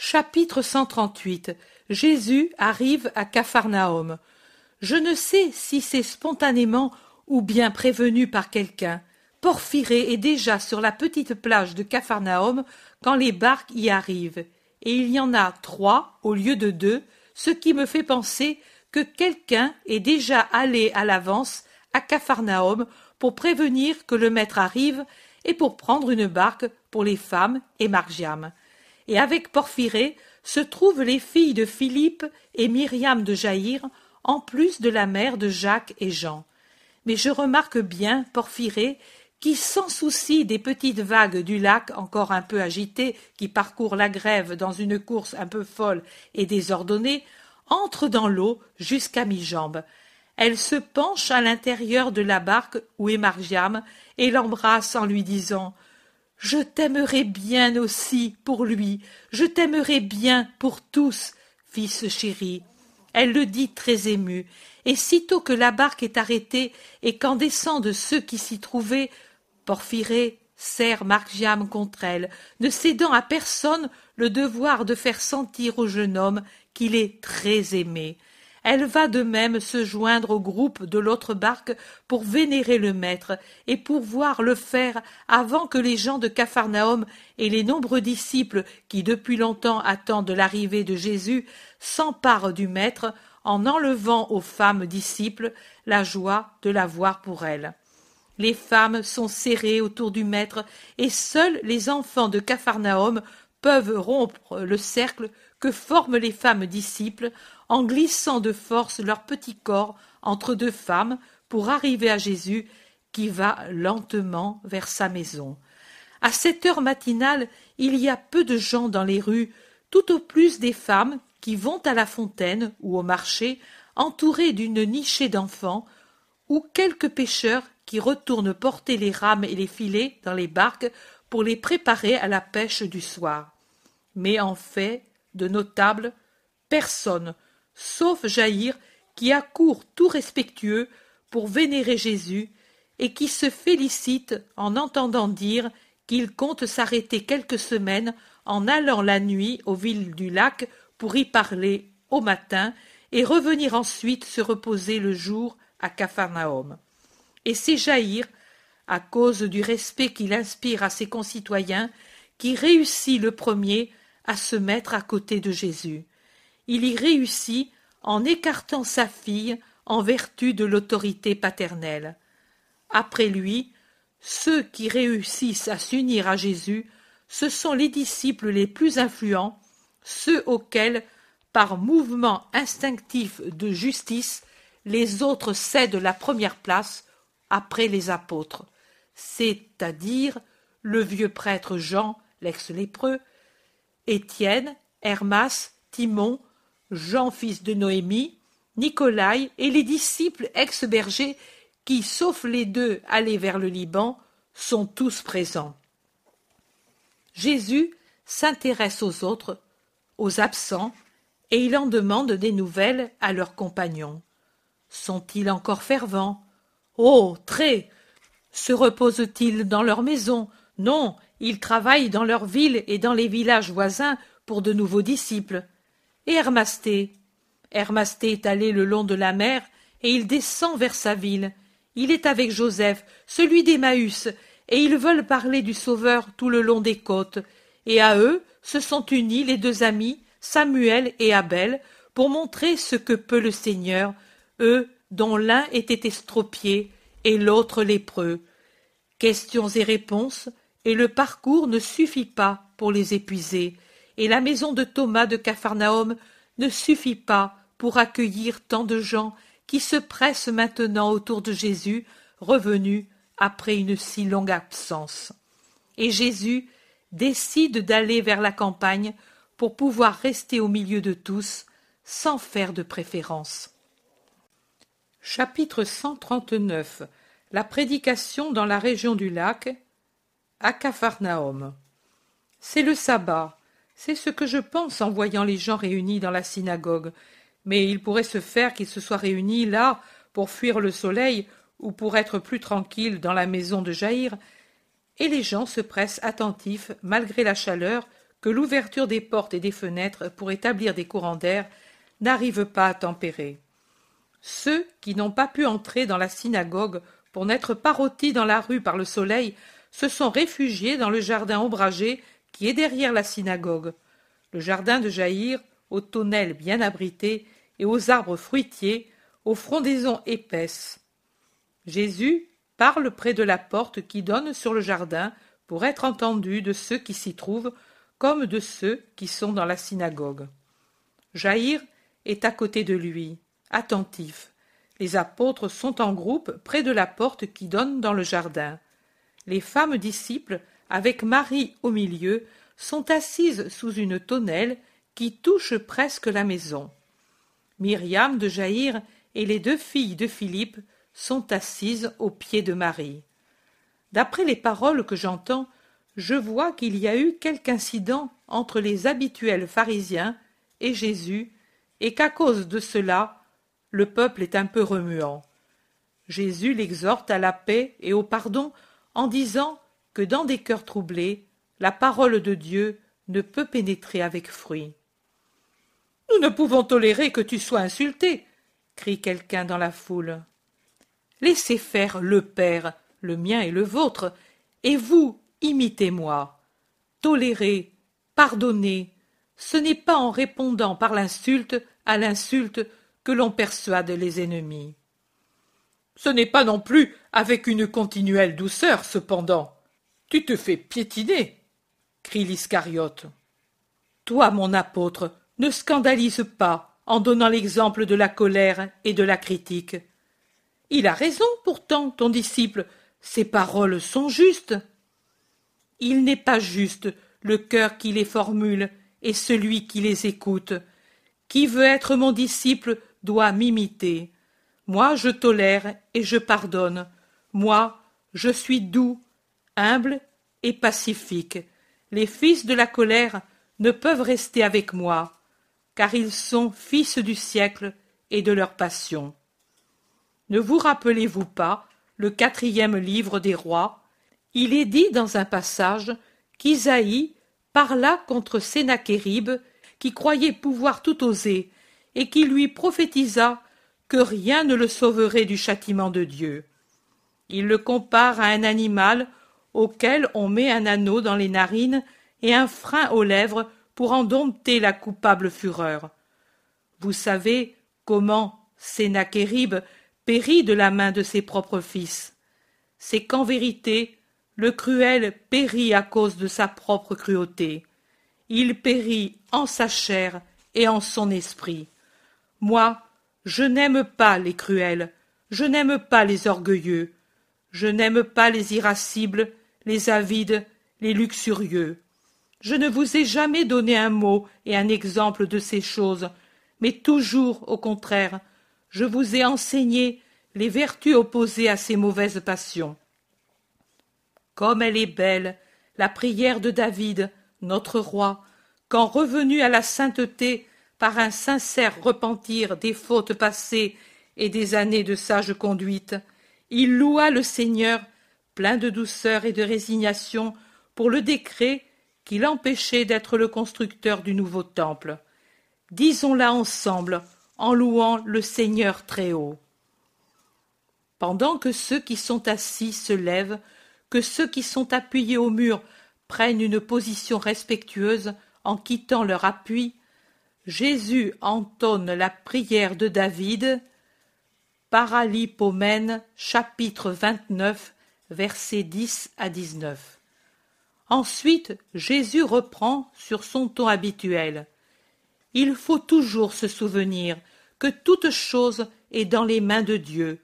Chapitre 138 Jésus arrive à Capharnaüm. Je ne sais si c'est spontanément ou bien prévenu par quelqu'un. Porphyré est déjà sur la petite plage de Capharnaüm quand les barques y arrivent, et il y en a trois au lieu de deux, ce qui me fait penser que quelqu'un est déjà allé à l'avance à Capharnaüm pour prévenir que le maître arrive et pour prendre une barque pour les femmes et Margiam et avec Porphyré se trouvent les filles de Philippe et Myriam de Jaïr, en plus de la mère de Jacques et Jean. Mais je remarque bien Porphyré qui, sans souci des petites vagues du lac encore un peu agitées qui parcourent la grève dans une course un peu folle et désordonnée, entre dans l'eau jusqu'à mi-jambe. Elle se penche à l'intérieur de la barque où est Margiam et l'embrasse en lui disant je t'aimerai bien aussi pour lui, je t'aimerai bien pour tous, fils chéri. Elle le dit très émue, et sitôt que la barque est arrêtée et qu'en descendent ceux qui s'y trouvaient, Porphyré serre Margiam contre elle, ne cédant à personne le devoir de faire sentir au jeune homme qu'il est très aimé. Elle va de même se joindre au groupe de l'autre barque pour vénérer le Maître et pour voir le faire avant que les gens de Capharnaüm et les nombreux disciples qui depuis longtemps attendent l'arrivée de Jésus s'emparent du Maître en enlevant aux femmes disciples la joie de l'avoir pour elles. Les femmes sont serrées autour du maître et seuls les enfants de Capharnaüm peuvent rompre le cercle que forment les femmes disciples en glissant de force leur petit corps entre deux femmes pour arriver à Jésus qui va lentement vers sa maison. À cette heure matinale, il y a peu de gens dans les rues, tout au plus des femmes qui vont à la fontaine ou au marché entourées d'une nichée d'enfants ou quelques pêcheurs qui retournent porter les rames et les filets dans les barques pour les préparer à la pêche du soir. Mais en fait de notables, personne, sauf Jaïr, qui accourt tout respectueux pour vénérer Jésus, et qui se félicite en entendant dire qu'il compte s'arrêter quelques semaines en allant la nuit aux villes du lac pour y parler au matin et revenir ensuite se reposer le jour à Capharnaüm. Et c'est Jaïr, à cause du respect qu'il inspire à ses concitoyens, qui réussit le premier à se mettre à côté de Jésus il y réussit en écartant sa fille en vertu de l'autorité paternelle. Après lui, ceux qui réussissent à s'unir à Jésus, ce sont les disciples les plus influents, ceux auxquels, par mouvement instinctif de justice, les autres cèdent la première place après les apôtres, c'est-à-dire le vieux prêtre Jean, l'ex-lépreux, Étienne, Hermas, Timon, Jean fils de Noémie, Nicolaï et les disciples ex-bergers qui, sauf les deux allés vers le Liban, sont tous présents. Jésus s'intéresse aux autres, aux absents, et il en demande des nouvelles à leurs compagnons. Sont-ils encore fervents Oh, très Se reposent-ils dans leur maison Non, ils travaillent dans leur ville et dans les villages voisins pour de nouveaux disciples et Hermasté. Hermasté est allé le long de la mer, et il descend vers sa ville. Il est avec Joseph, celui d'Emmaüs, et ils veulent parler du Sauveur tout le long des côtes. Et à eux se sont unis les deux amis, Samuel et Abel, pour montrer ce que peut le Seigneur, eux dont l'un était estropié et l'autre lépreux. Questions et réponses, et le parcours ne suffit pas pour les épuiser et la maison de Thomas de Capharnaüm ne suffit pas pour accueillir tant de gens qui se pressent maintenant autour de Jésus, revenu après une si longue absence. Et Jésus décide d'aller vers la campagne pour pouvoir rester au milieu de tous sans faire de préférence. Chapitre 139 La prédication dans la région du lac à Capharnaüm. C'est le sabbat c'est ce que je pense en voyant les gens réunis dans la synagogue. Mais il pourrait se faire qu'ils se soient réunis là pour fuir le soleil ou pour être plus tranquilles dans la maison de Jaïr, et les gens se pressent attentifs, malgré la chaleur, que l'ouverture des portes et des fenêtres pour établir des courants d'air n'arrive pas à tempérer. Ceux qui n'ont pas pu entrer dans la synagogue pour n'être pas rôtis dans la rue par le soleil se sont réfugiés dans le jardin ombragé qui est derrière la synagogue, le jardin de Jaïr, aux tonnelles bien abritées et aux arbres fruitiers, aux frondaisons épaisses. Jésus parle près de la porte qui donne sur le jardin pour être entendu de ceux qui s'y trouvent comme de ceux qui sont dans la synagogue. Jaïr est à côté de lui, attentif. Les apôtres sont en groupe près de la porte qui donne dans le jardin. Les femmes disciples avec Marie au milieu, sont assises sous une tonnelle qui touche presque la maison. Myriam de Jaïr et les deux filles de Philippe sont assises aux pieds de Marie. D'après les paroles que j'entends, je vois qu'il y a eu quelque incident entre les habituels pharisiens et Jésus, et qu'à cause de cela, le peuple est un peu remuant. Jésus l'exhorte à la paix et au pardon en disant que dans des cœurs troublés, la parole de Dieu ne peut pénétrer avec fruit. Nous ne pouvons tolérer que tu sois insulté, crie quelqu'un dans la foule. Laissez faire le Père, le mien et le vôtre, et vous, imitez-moi. Tolérez, pardonnez, ce n'est pas en répondant par l'insulte à l'insulte que l'on persuade les ennemis. Ce n'est pas non plus avec une continuelle douceur, cependant, tu te fais piétiner crie l'Iscariote. Toi, mon apôtre, ne scandalise pas en donnant l'exemple de la colère et de la critique. Il a raison pourtant, ton disciple, ses paroles sont justes. Il n'est pas juste le cœur qui les formule et celui qui les écoute. Qui veut être mon disciple doit m'imiter. Moi je tolère et je pardonne. Moi je suis doux humble et pacifique. Les fils de la colère ne peuvent rester avec moi, car ils sont fils du siècle et de leur passion. Ne vous rappelez-vous pas le quatrième livre des rois Il est dit dans un passage qu'Isaïe parla contre Sénachérib, qui croyait pouvoir tout oser, et qui lui prophétisa que rien ne le sauverait du châtiment de Dieu. Il le compare à un animal auquel on met un anneau dans les narines et un frein aux lèvres pour en dompter la coupable fureur. Vous savez comment Sénachérib périt de la main de ses propres fils. C'est qu'en vérité, le cruel périt à cause de sa propre cruauté. Il périt en sa chair et en son esprit. Moi, je n'aime pas les cruels, je n'aime pas les orgueilleux, je n'aime pas les irascibles les avides, les luxurieux. Je ne vous ai jamais donné un mot et un exemple de ces choses, mais toujours, au contraire, je vous ai enseigné les vertus opposées à ces mauvaises passions. Comme elle est belle, la prière de David, notre roi, quand revenu à la sainteté par un sincère repentir des fautes passées et des années de sage conduite, il loua le Seigneur plein de douceur et de résignation pour le décret qui l'empêchait d'être le constructeur du nouveau temple. Disons-la ensemble en louant le Seigneur très haut. Pendant que ceux qui sont assis se lèvent, que ceux qui sont appuyés au mur prennent une position respectueuse en quittant leur appui, Jésus entonne la prière de David, Paralipomen, chapitre 29, versets 10 à 19. Ensuite, Jésus reprend sur son ton habituel. Il faut toujours se souvenir que toute chose est dans les mains de Dieu,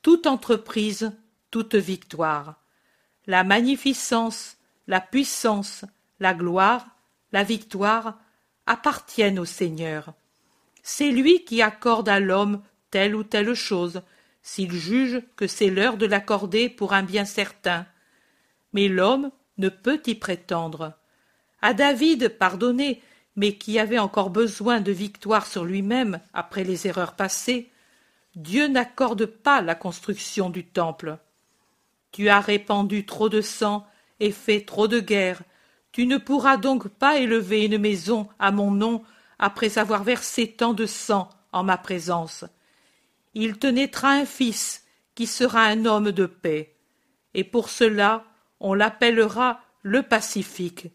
toute entreprise, toute victoire. La magnificence, la puissance, la gloire, la victoire appartiennent au Seigneur. C'est lui qui accorde à l'homme telle ou telle chose, s'il juge que c'est l'heure de l'accorder pour un bien certain. Mais l'homme ne peut y prétendre. À David, pardonné, mais qui avait encore besoin de victoire sur lui-même après les erreurs passées, Dieu n'accorde pas la construction du temple. Tu as répandu trop de sang et fait trop de guerres. Tu ne pourras donc pas élever une maison à mon nom après avoir versé tant de sang en ma présence il te naîtra un fils qui sera un homme de paix, et pour cela on l'appellera le pacifique.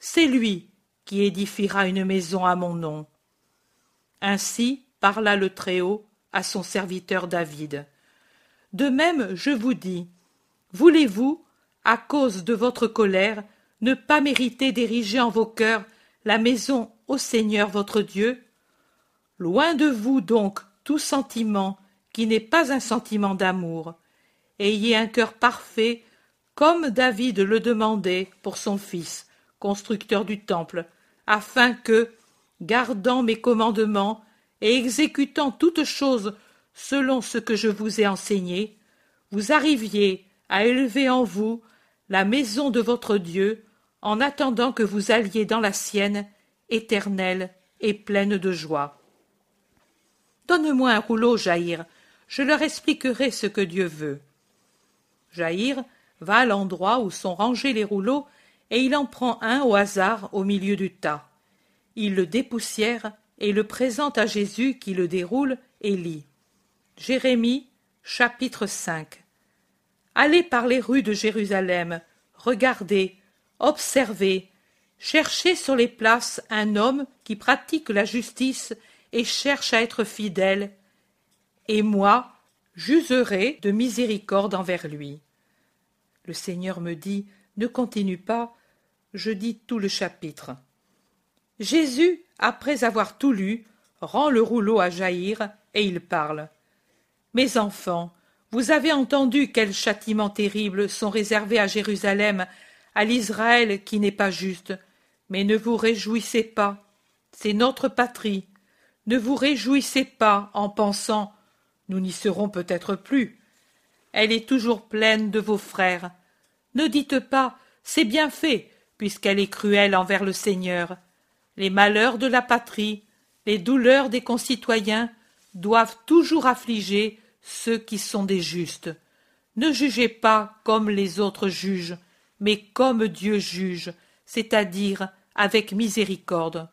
C'est lui qui édifiera une maison à mon nom. Ainsi parla le Très-Haut à son serviteur David. De même, je vous dis, voulez-vous, à cause de votre colère, ne pas mériter d'ériger en vos cœurs la maison au Seigneur votre Dieu Loin de vous donc tout sentiment qui n'est pas un sentiment d'amour. Ayez un cœur parfait, comme David le demandait pour son fils, constructeur du temple, afin que, gardant mes commandements et exécutant toutes choses selon ce que je vous ai enseigné, vous arriviez à élever en vous la maison de votre Dieu, en attendant que vous alliez dans la sienne, éternelle et pleine de joie. Donne-moi un rouleau, Jaïr. Je leur expliquerai ce que Dieu veut. Jaïr va à l'endroit où sont rangés les rouleaux et il en prend un au hasard au milieu du tas. Il le dépoussière et le présente à Jésus qui le déroule et lit. Jérémie, chapitre 5. Allez par les rues de Jérusalem, regardez, observez, cherchez sur les places un homme qui pratique la justice et cherche à être fidèle, et moi j'userai de miséricorde envers lui. Le Seigneur me dit, ne continue pas, je dis tout le chapitre. Jésus, après avoir tout lu, rend le rouleau à Jaïr et il parle. Mes enfants, vous avez entendu quels châtiments terribles sont réservés à Jérusalem, à l'Israël qui n'est pas juste. Mais ne vous réjouissez pas, c'est notre patrie. Ne vous réjouissez pas en pensant Nous n'y serons peut-être plus. Elle est toujours pleine de vos frères. Ne dites pas C'est bien fait, puisqu'elle est cruelle envers le Seigneur. Les malheurs de la patrie, les douleurs des concitoyens doivent toujours affliger ceux qui sont des justes. Ne jugez pas comme les autres jugent, mais comme Dieu juge, c'est-à-dire avec miséricorde.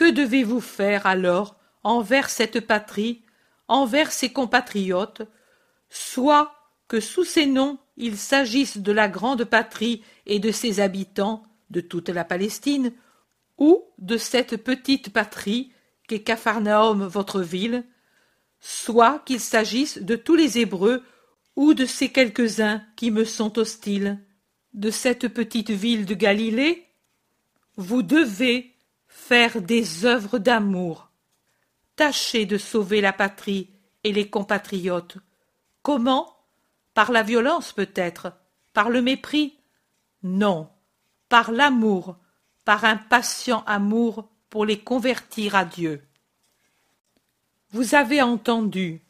Que devez-vous faire alors envers cette patrie, envers ses compatriotes, soit que sous ces noms il s'agisse de la grande patrie et de ses habitants, de toute la Palestine, ou de cette petite patrie qu'est Capharnaüm votre ville, soit qu'il s'agisse de tous les Hébreux ou de ces quelques-uns qui me sont hostiles, de cette petite ville de Galilée, vous devez faire des œuvres d'amour, tâcher de sauver la patrie et les compatriotes. Comment Par la violence peut-être, par le mépris Non, par l'amour, par un patient amour pour les convertir à Dieu. Vous avez entendu.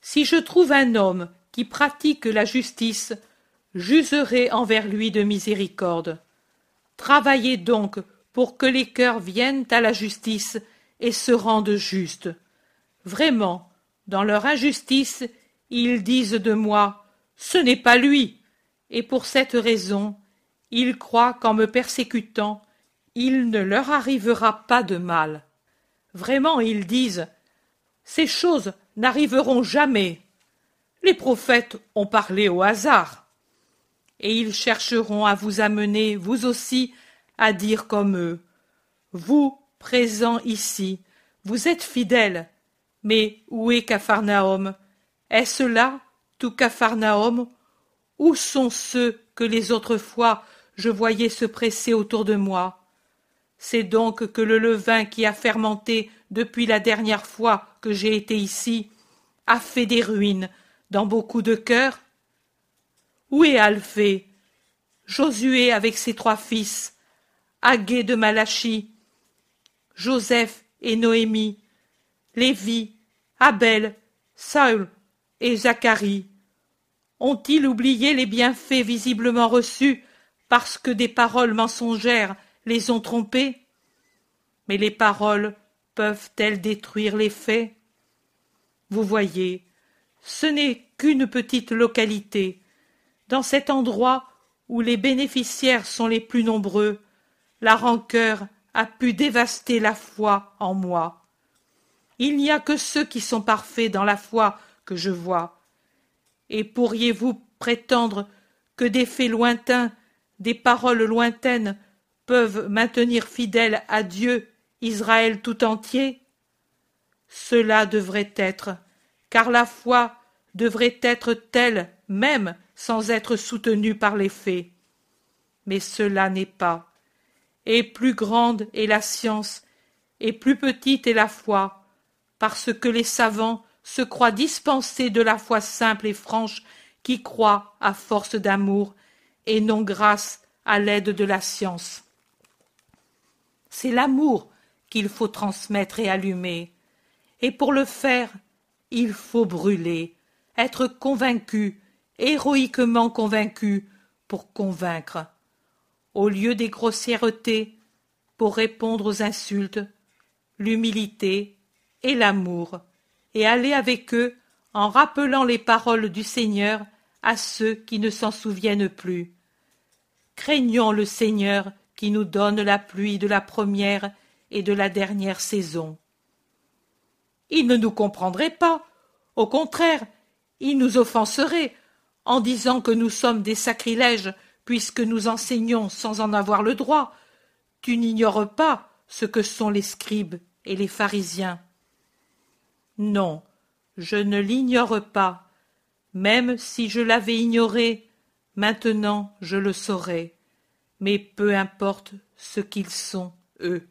Si je trouve un homme qui pratique la justice, j'userai envers lui de miséricorde. Travaillez donc pour que les cœurs viennent à la justice et se rendent justes. Vraiment, dans leur injustice, ils disent de moi Ce n'est pas lui. Et pour cette raison, ils croient qu'en me persécutant, il ne leur arrivera pas de mal. Vraiment, ils disent Ces choses n'arriveront jamais. Les prophètes ont parlé au hasard. Et ils chercheront à vous amener, vous aussi, à dire comme eux. Vous, présents ici, vous êtes fidèles, mais où est Capharnaüm Est-ce là tout Capharnaüm Où sont ceux que les autres fois je voyais se presser autour de moi C'est donc que le levain qui a fermenté depuis la dernière fois que j'ai été ici a fait des ruines dans beaucoup de cœurs Où est Alphée Josué avec ses trois fils de Malachie, Joseph et Noémie, Lévi, Abel, Saül et Zacharie. Ont-ils oublié les bienfaits visiblement reçus parce que des paroles mensongères les ont trompés Mais les paroles peuvent-elles détruire les faits Vous voyez, ce n'est qu'une petite localité. Dans cet endroit où les bénéficiaires sont les plus nombreux, la rancœur a pu dévaster la foi en moi. Il n'y a que ceux qui sont parfaits dans la foi que je vois. Et pourriez-vous prétendre que des faits lointains, des paroles lointaines peuvent maintenir fidèle à Dieu Israël tout entier Cela devrait être, car la foi devrait être telle même sans être soutenue par les faits. Mais cela n'est pas et plus grande est la science, et plus petite est la foi, parce que les savants se croient dispensés de la foi simple et franche qui croit à force d'amour, et non grâce à l'aide de la science. C'est l'amour qu'il faut transmettre et allumer, et pour le faire, il faut brûler, être convaincu, héroïquement convaincu, pour convaincre au lieu des grossièretés, pour répondre aux insultes, l'humilité et l'amour, et aller avec eux en rappelant les paroles du Seigneur à ceux qui ne s'en souviennent plus. Craignons le Seigneur qui nous donne la pluie de la première et de la dernière saison. Il ne nous comprendrait pas, au contraire, il nous offenserait en disant que nous sommes des sacrilèges puisque nous enseignons sans en avoir le droit, tu n'ignores pas ce que sont les scribes et les pharisiens. Non, je ne l'ignore pas. Même si je l'avais ignoré, maintenant je le saurais. Mais peu importe ce qu'ils sont, eux.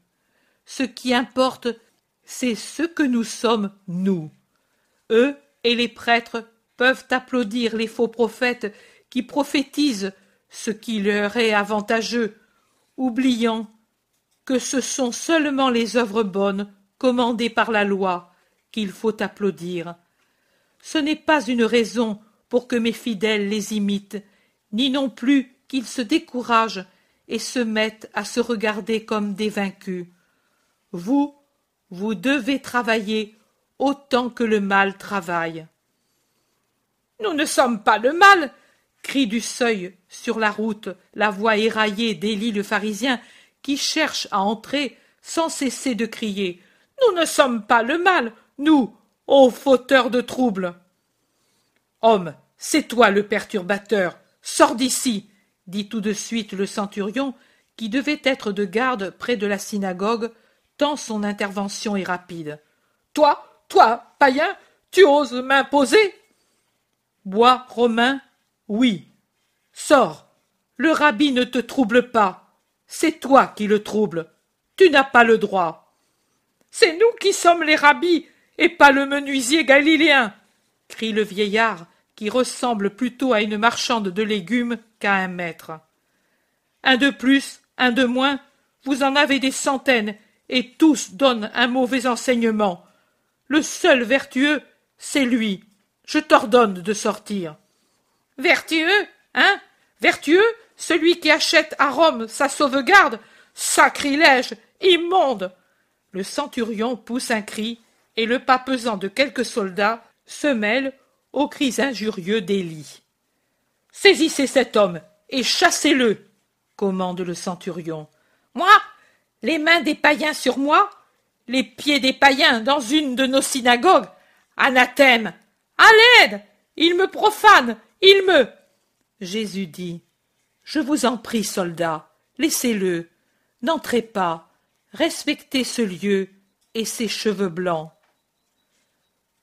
Ce qui importe, c'est ce que nous sommes, nous. Eux et les prêtres peuvent applaudir les faux prophètes qui prophétisent ce qui leur est avantageux, oubliant que ce sont seulement les œuvres bonnes commandées par la loi qu'il faut applaudir. Ce n'est pas une raison pour que mes fidèles les imitent, ni non plus qu'ils se découragent et se mettent à se regarder comme des vaincus. Vous, vous devez travailler autant que le mal travaille. Nous ne sommes pas le mal, cris du seuil sur la route, la voix éraillée d'Élie le pharisien, qui cherche à entrer sans cesser de crier Nous ne sommes pas le mal, nous, ô fauteurs de troubles Homme, c'est toi le perturbateur, sors d'ici dit tout de suite le centurion, qui devait être de garde près de la synagogue, tant son intervention est rapide. Toi, toi, païen, tu oses m'imposer Bois romain oui. Sors. Le rabbi ne te trouble pas. C'est toi qui le troubles. Tu n'as pas le droit. C'est nous qui sommes les rabbis et pas le menuisier galiléen, crie le vieillard qui ressemble plutôt à une marchande de légumes qu'à un maître. Un de plus, un de moins, vous en avez des centaines, et tous donnent un mauvais enseignement. Le seul vertueux, c'est lui. Je t'ordonne de sortir. Vertueux, hein Vertueux, celui qui achète à Rome sa sauvegarde Sacrilège Immonde Le centurion pousse un cri, et le pas pesant de quelques soldats se mêle aux cris injurieux d'Élie. Saisissez cet homme et chassez-le commande le centurion. Moi Les mains des païens sur moi Les pieds des païens dans une de nos synagogues Anathème À l'aide Il me profane il me. Jésus dit. Je vous en prie, soldat, laissez-le, n'entrez pas, respectez ce lieu et ses cheveux blancs.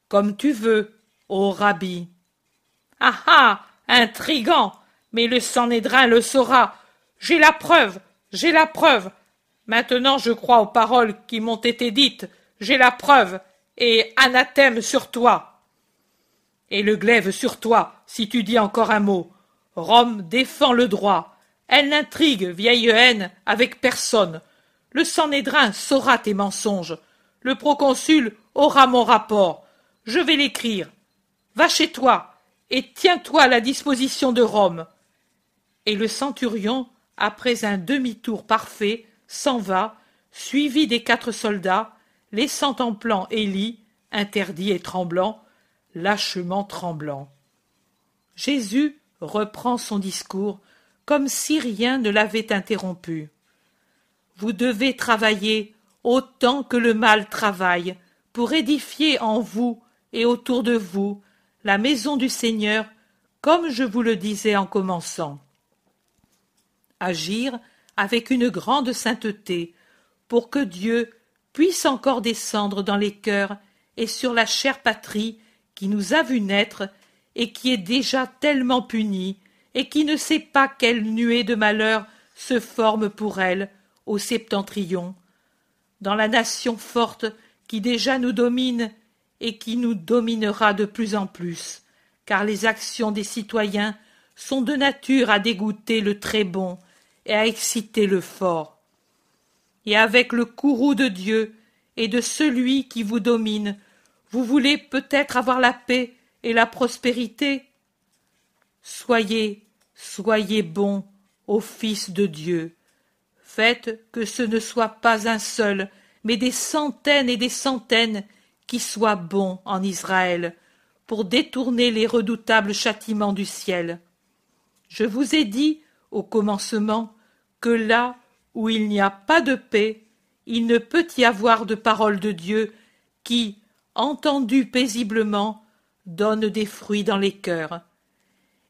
Comme tu veux, ô rabbi. Ah ah, intrigant, mais le Sanhédrin le saura. J'ai la preuve, j'ai la preuve. Maintenant je crois aux paroles qui m'ont été dites, j'ai la preuve, et anathème sur toi et le glaive sur toi, si tu dis encore un mot. Rome défend le droit. Elle n'intrigue, vieille haine, avec personne. Le Sanhédrin saura tes mensonges. Le proconsul aura mon rapport. Je vais l'écrire. Va chez toi et tiens-toi à la disposition de Rome. Et le centurion, après un demi-tour parfait, s'en va, suivi des quatre soldats, laissant en plan Élie, interdit et tremblant, lâchement tremblant. Jésus reprend son discours comme si rien ne l'avait interrompu. Vous devez travailler autant que le mal travaille pour édifier en vous et autour de vous la maison du Seigneur, comme je vous le disais en commençant. Agir avec une grande sainteté pour que Dieu puisse encore descendre dans les cœurs et sur la chère patrie qui nous a vu naître et qui est déjà tellement punie et qui ne sait pas quelle nuée de malheur se forme pour elle au septentrion, dans la nation forte qui déjà nous domine et qui nous dominera de plus en plus, car les actions des citoyens sont de nature à dégoûter le très bon et à exciter le fort. Et avec le courroux de Dieu et de celui qui vous domine, vous voulez peut-être avoir la paix et la prospérité. Soyez, soyez bons, ô Fils de Dieu. Faites que ce ne soit pas un seul, mais des centaines et des centaines qui soient bons en Israël, pour détourner les redoutables châtiments du ciel. Je vous ai dit au commencement que là où il n'y a pas de paix, il ne peut y avoir de parole de Dieu qui, entendus paisiblement, donne des fruits dans les cœurs.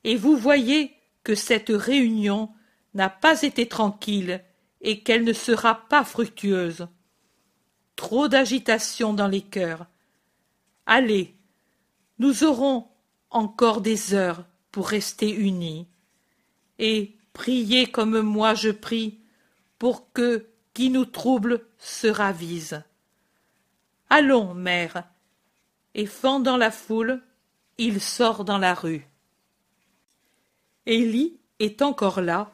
Et vous voyez que cette réunion n'a pas été tranquille et qu'elle ne sera pas fructueuse. Trop d'agitation dans les cœurs. Allez, nous aurons encore des heures pour rester unis. Et priez comme moi je prie, pour que qui nous trouble se ravise. Allons, mère, et fendant la foule, il sort dans la rue. Élie est encore là,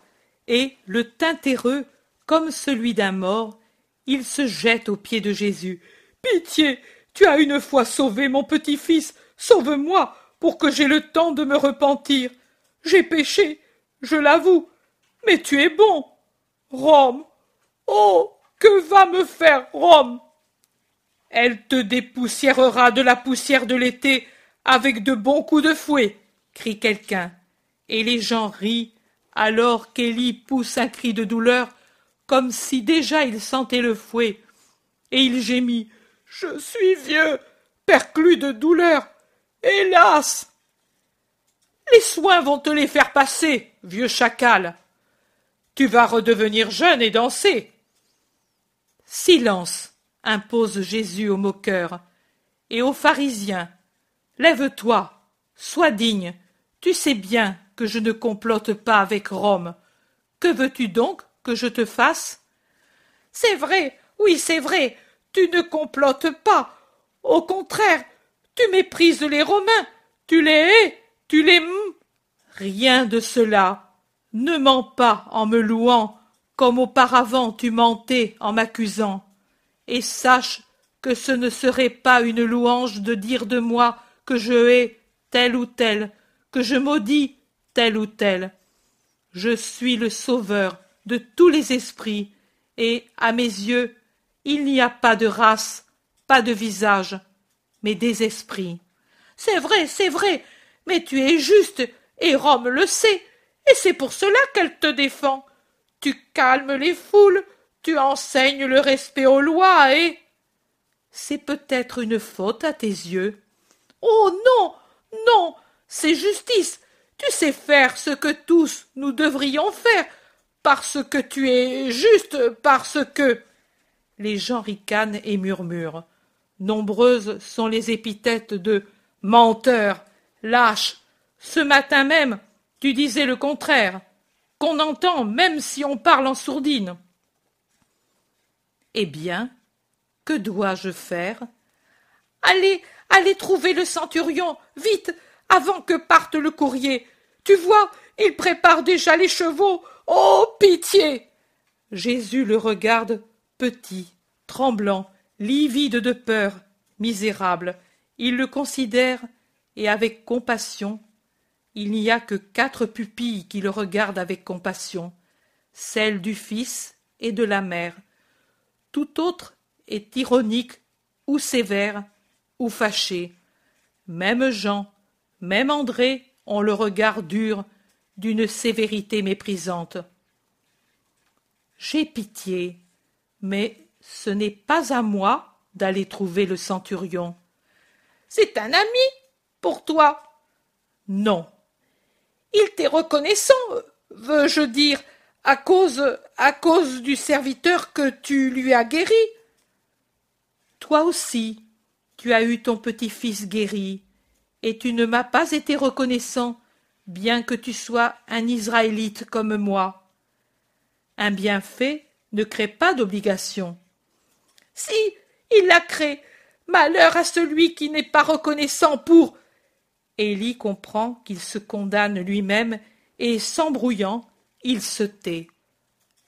et, le teint terreux comme celui d'un mort, il se jette aux pieds de Jésus. Pitié, tu as une fois sauvé mon petit-fils, sauve-moi pour que j'aie le temps de me repentir. J'ai péché, je l'avoue, mais tu es bon. Rome, oh, que va me faire Rome elle te dépoussiérera de la poussière de l'été avec de bons coups de fouet, crie quelqu'un. Et les gens rient, alors qu'Élie pousse un cri de douleur, comme si déjà il sentait le fouet. Et il gémit. Je suis vieux, perclus de douleur. Hélas. Les soins vont te les faire passer, vieux chacal. Tu vas redevenir jeune et danser. Silence impose Jésus au moqueur et aux pharisiens. Lève-toi, sois digne, tu sais bien que je ne complote pas avec Rome. Que veux-tu donc que je te fasse C'est vrai, oui, c'est vrai, tu ne complotes pas. Au contraire, tu méprises les Romains, tu les hais, tu les Rien de cela. Ne mens pas en me louant, comme auparavant tu mentais en m'accusant et sache que ce ne serait pas une louange de dire de moi que je hais tel ou tel, que je maudis tel ou tel. Je suis le sauveur de tous les esprits, et, à mes yeux, il n'y a pas de race, pas de visage, mais des esprits. C'est vrai, c'est vrai, mais tu es juste, et Rome le sait, et c'est pour cela qu'elle te défend. Tu calmes les foules, tu enseignes le respect aux lois et. C'est peut-être une faute à tes yeux. Oh non, non, c'est justice. Tu sais faire ce que tous nous devrions faire, parce que tu es juste, parce que. Les gens ricanent et murmurent. Nombreuses sont les épithètes de menteur, lâche. Ce matin même, tu disais le contraire, qu'on entend même si on parle en sourdine. Eh bien, que dois-je faire Allez, allez trouver le centurion, vite, avant que parte le courrier. Tu vois, il prépare déjà les chevaux. Oh, pitié Jésus le regarde, petit, tremblant, livide de peur, misérable. Il le considère, et avec compassion. Il n'y a que quatre pupilles qui le regardent avec compassion, celle du Fils et de la mère, tout autre est ironique ou sévère ou fâché. Même Jean, même André ont le regard dur, d'une sévérité méprisante. J'ai pitié, mais ce n'est pas à moi d'aller trouver le centurion. C'est un ami pour toi. Non. Il t'est reconnaissant, veux je dire, à cause, à cause du serviteur que tu lui as guéri. Toi aussi, tu as eu ton petit-fils guéri, et tu ne m'as pas été reconnaissant, bien que tu sois un Israélite comme moi. Un bienfait ne crée pas d'obligation. Si, il la crée. Malheur à celui qui n'est pas reconnaissant pour. Élie comprend qu'il se condamne lui-même et, s'embrouillant, il se tait.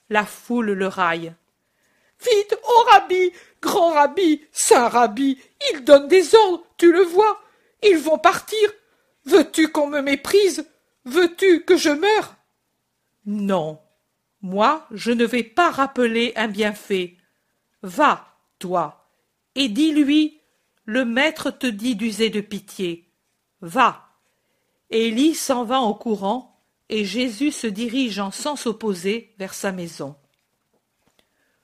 La foule le raille. Vite, oh rabbi, grand rabbi, saint rabbi, il donne des ordres, tu le vois. Ils vont partir. Veux-tu qu'on me méprise Veux-tu que je meure Non. Moi, je ne vais pas rappeler un bienfait. Va, toi, et dis-lui le maître te dit d'user de pitié. Va. Élie s'en va en courant, et Jésus se dirige en sens opposé vers sa maison.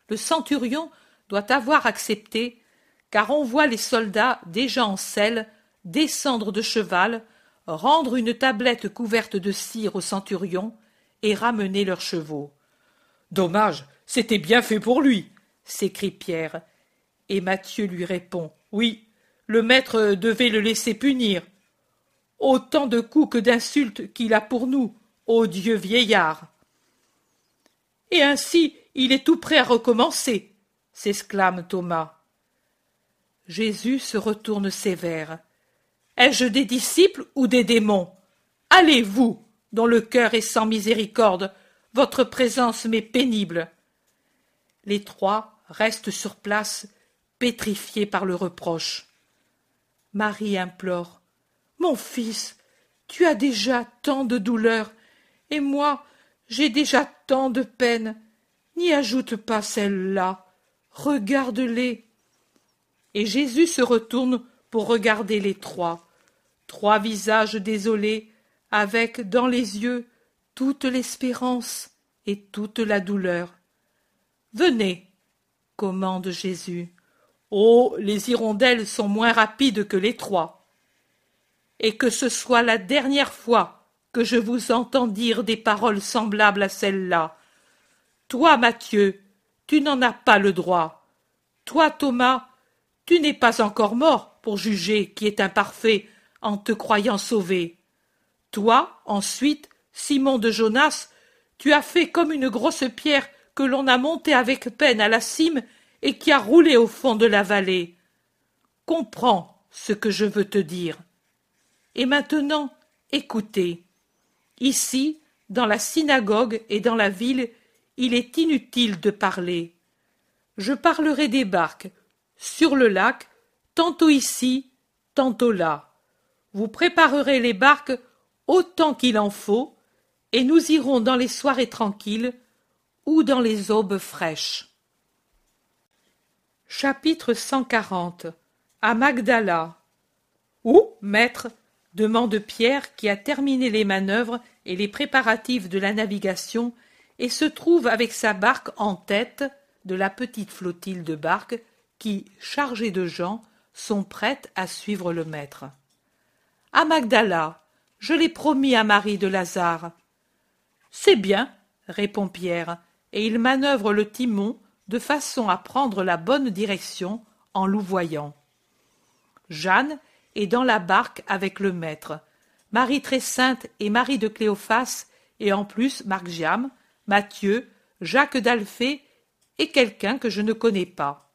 Le centurion doit avoir accepté, car on voit les soldats déjà en selle descendre de cheval, rendre une tablette couverte de cire au centurion et ramener leurs chevaux. Dommage, c'était bien fait pour lui, s'écrie Pierre. Et Matthieu lui répond Oui, le maître devait le laisser punir. Autant de coups que d'insultes qu'il a pour nous. Dieu vieillard. Et ainsi il est tout prêt à recommencer, s'exclame Thomas. Jésus se retourne sévère. Ai-je des disciples ou des démons Allez, vous, dont le cœur est sans miséricorde, votre présence m'est pénible. Les trois restent sur place, pétrifiés par le reproche. Marie implore. Mon fils, tu as déjà tant de douleurs, et moi j'ai déjà tant de peines n'y ajoute pas celles-là regarde les et jésus se retourne pour regarder les trois trois visages désolés avec dans les yeux toute l'espérance et toute la douleur venez commande jésus oh les hirondelles sont moins rapides que les trois et que ce soit la dernière fois que je vous entends dire des paroles semblables à celles-là. Toi, Mathieu, tu n'en as pas le droit. Toi, Thomas, tu n'es pas encore mort pour juger qui est imparfait en te croyant sauvé. Toi, ensuite, Simon de Jonas, tu as fait comme une grosse pierre que l'on a montée avec peine à la cime et qui a roulé au fond de la vallée. Comprends ce que je veux te dire. Et maintenant, écoutez. Ici, dans la synagogue et dans la ville, il est inutile de parler. Je parlerai des barques, sur le lac, tantôt ici, tantôt là. Vous préparerez les barques autant qu'il en faut, et nous irons dans les soirées tranquilles ou dans les aubes fraîches. Chapitre 140 À Magdala Où, maître demande Pierre qui a terminé les manœuvres et les préparatifs de la navigation et se trouve avec sa barque en tête de la petite flottille de barques qui, chargées de gens, sont prêtes à suivre le maître. À Magdala, je l'ai promis à Marie de Lazare. C'est bien, répond Pierre, et il manœuvre le timon de façon à prendre la bonne direction en louvoyant. Jeanne et dans la barque avec le maître. Marie très sainte et Marie de Cléophas, et en plus Marc Giam, Mathieu, Jacques d'Alphée et quelqu'un que je ne connais pas.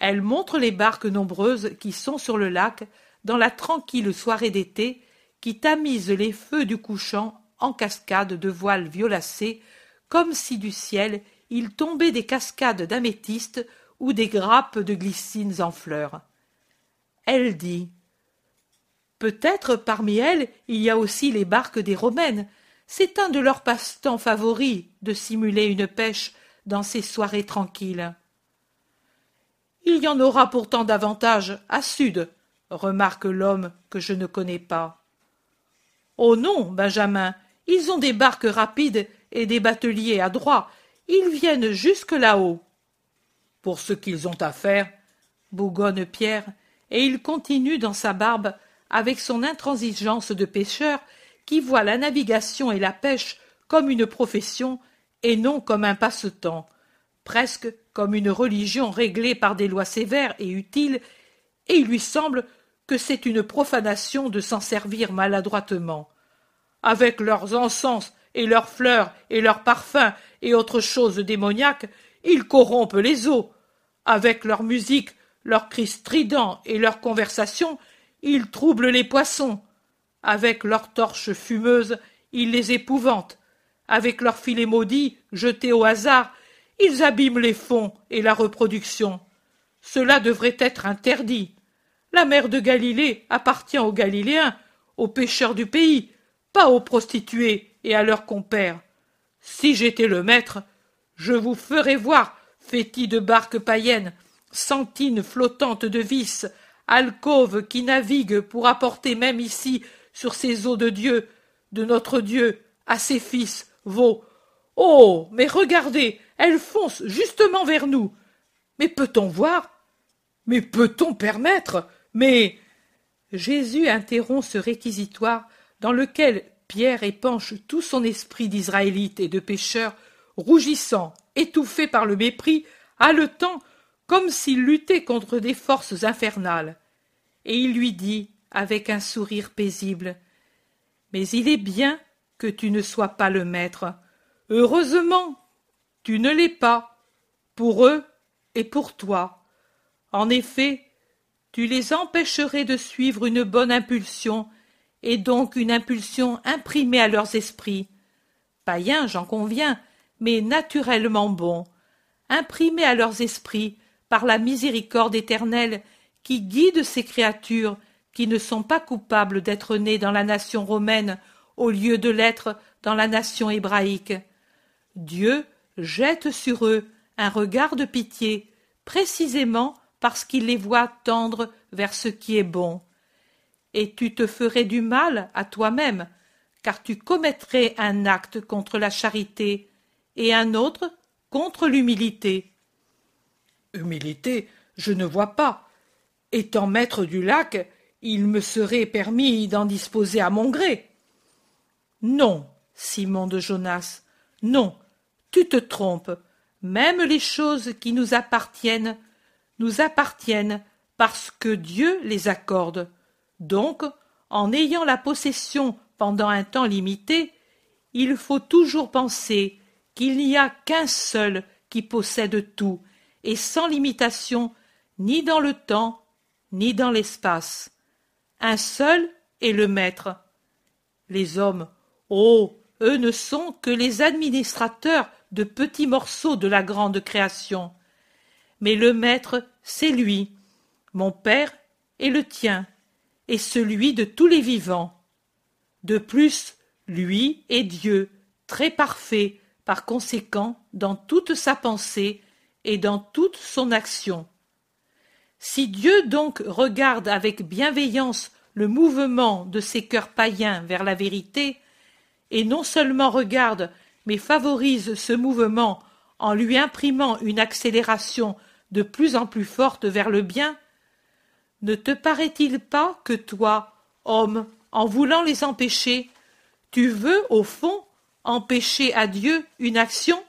Elle montre les barques nombreuses qui sont sur le lac dans la tranquille soirée d'été qui tamisent les feux du couchant en cascades de voiles violacées comme si du ciel il tombait des cascades d'améthystes ou des grappes de glycines en fleurs elle dit Peut-être parmi elles il y a aussi les barques des Romaines. C'est un de leurs passe-temps favoris de simuler une pêche dans ces soirées tranquilles. Il y en aura pourtant davantage à Sud, remarque l'homme que je ne connais pas. Oh non, Benjamin, ils ont des barques rapides et des bateliers adroits. Ils viennent jusque là-haut. Pour ce qu'ils ont à faire, bougonne Pierre et il continue dans sa barbe avec son intransigeance de pêcheur qui voit la navigation et la pêche comme une profession et non comme un passe-temps, presque comme une religion réglée par des lois sévères et utiles, et il lui semble que c'est une profanation de s'en servir maladroitement. Avec leurs encens et leurs fleurs et leurs parfums et autres choses démoniaques, ils corrompent les eaux. Avec leur musique leurs cris stridents et leurs conversations, ils troublent les poissons. Avec leurs torches fumeuses, ils les épouvantent. Avec leurs filets maudits, jetés au hasard, ils abîment les fonds et la reproduction. Cela devrait être interdit. La mer de Galilée appartient aux Galiléens, aux pêcheurs du pays, pas aux prostituées et à leurs compères. Si j'étais le maître, je vous ferais voir, fétis de barques païennes, Sentine flottante de vis, alcôve qui navigue pour apporter même ici, sur ces eaux de Dieu, de notre Dieu, à ses fils, vos. Oh. Mais regardez, elle fonce justement vers nous. Mais peut on voir? Mais peut on permettre? Mais. Jésus interrompt ce réquisitoire dans lequel Pierre épanche tout son esprit d'israélite et de pécheur, rougissant, étouffé par le mépris, haletant comme s'il luttait contre des forces infernales, et il lui dit, avec un sourire paisible Mais il est bien que tu ne sois pas le maître. Heureusement, tu ne l'es pas, pour eux et pour toi. En effet, tu les empêcherais de suivre une bonne impulsion, et donc une impulsion imprimée à leurs esprits. Païens, j'en conviens, mais naturellement bons, imprimée à leurs esprits, par la miséricorde éternelle qui guide ces créatures qui ne sont pas coupables d'être nées dans la nation romaine au lieu de l'être dans la nation hébraïque. Dieu jette sur eux un regard de pitié, précisément parce qu'il les voit tendre vers ce qui est bon. Et tu te ferais du mal à toi-même, car tu commettrais un acte contre la charité et un autre contre l'humilité. Humilité, je ne vois pas. Étant maître du lac, il me serait permis d'en disposer à mon gré. Non, Simon de Jonas, non, tu te trompes. Même les choses qui nous appartiennent nous appartiennent parce que Dieu les accorde. Donc, en ayant la possession pendant un temps limité, il faut toujours penser qu'il n'y a qu'un seul qui possède tout et sans limitation, ni dans le temps, ni dans l'espace. Un seul est le maître. Les hommes, oh, eux ne sont que les administrateurs de petits morceaux de la grande création. Mais le maître, c'est lui, mon père et le tien, et celui de tous les vivants. De plus, lui est Dieu, très parfait, par conséquent, dans toute sa pensée, et dans toute son action. Si Dieu donc regarde avec bienveillance le mouvement de ces cœurs païens vers la vérité, et non seulement regarde, mais favorise ce mouvement en lui imprimant une accélération de plus en plus forte vers le bien, ne te paraît-il pas que toi, homme, en voulant les empêcher, tu veux, au fond, empêcher à Dieu une action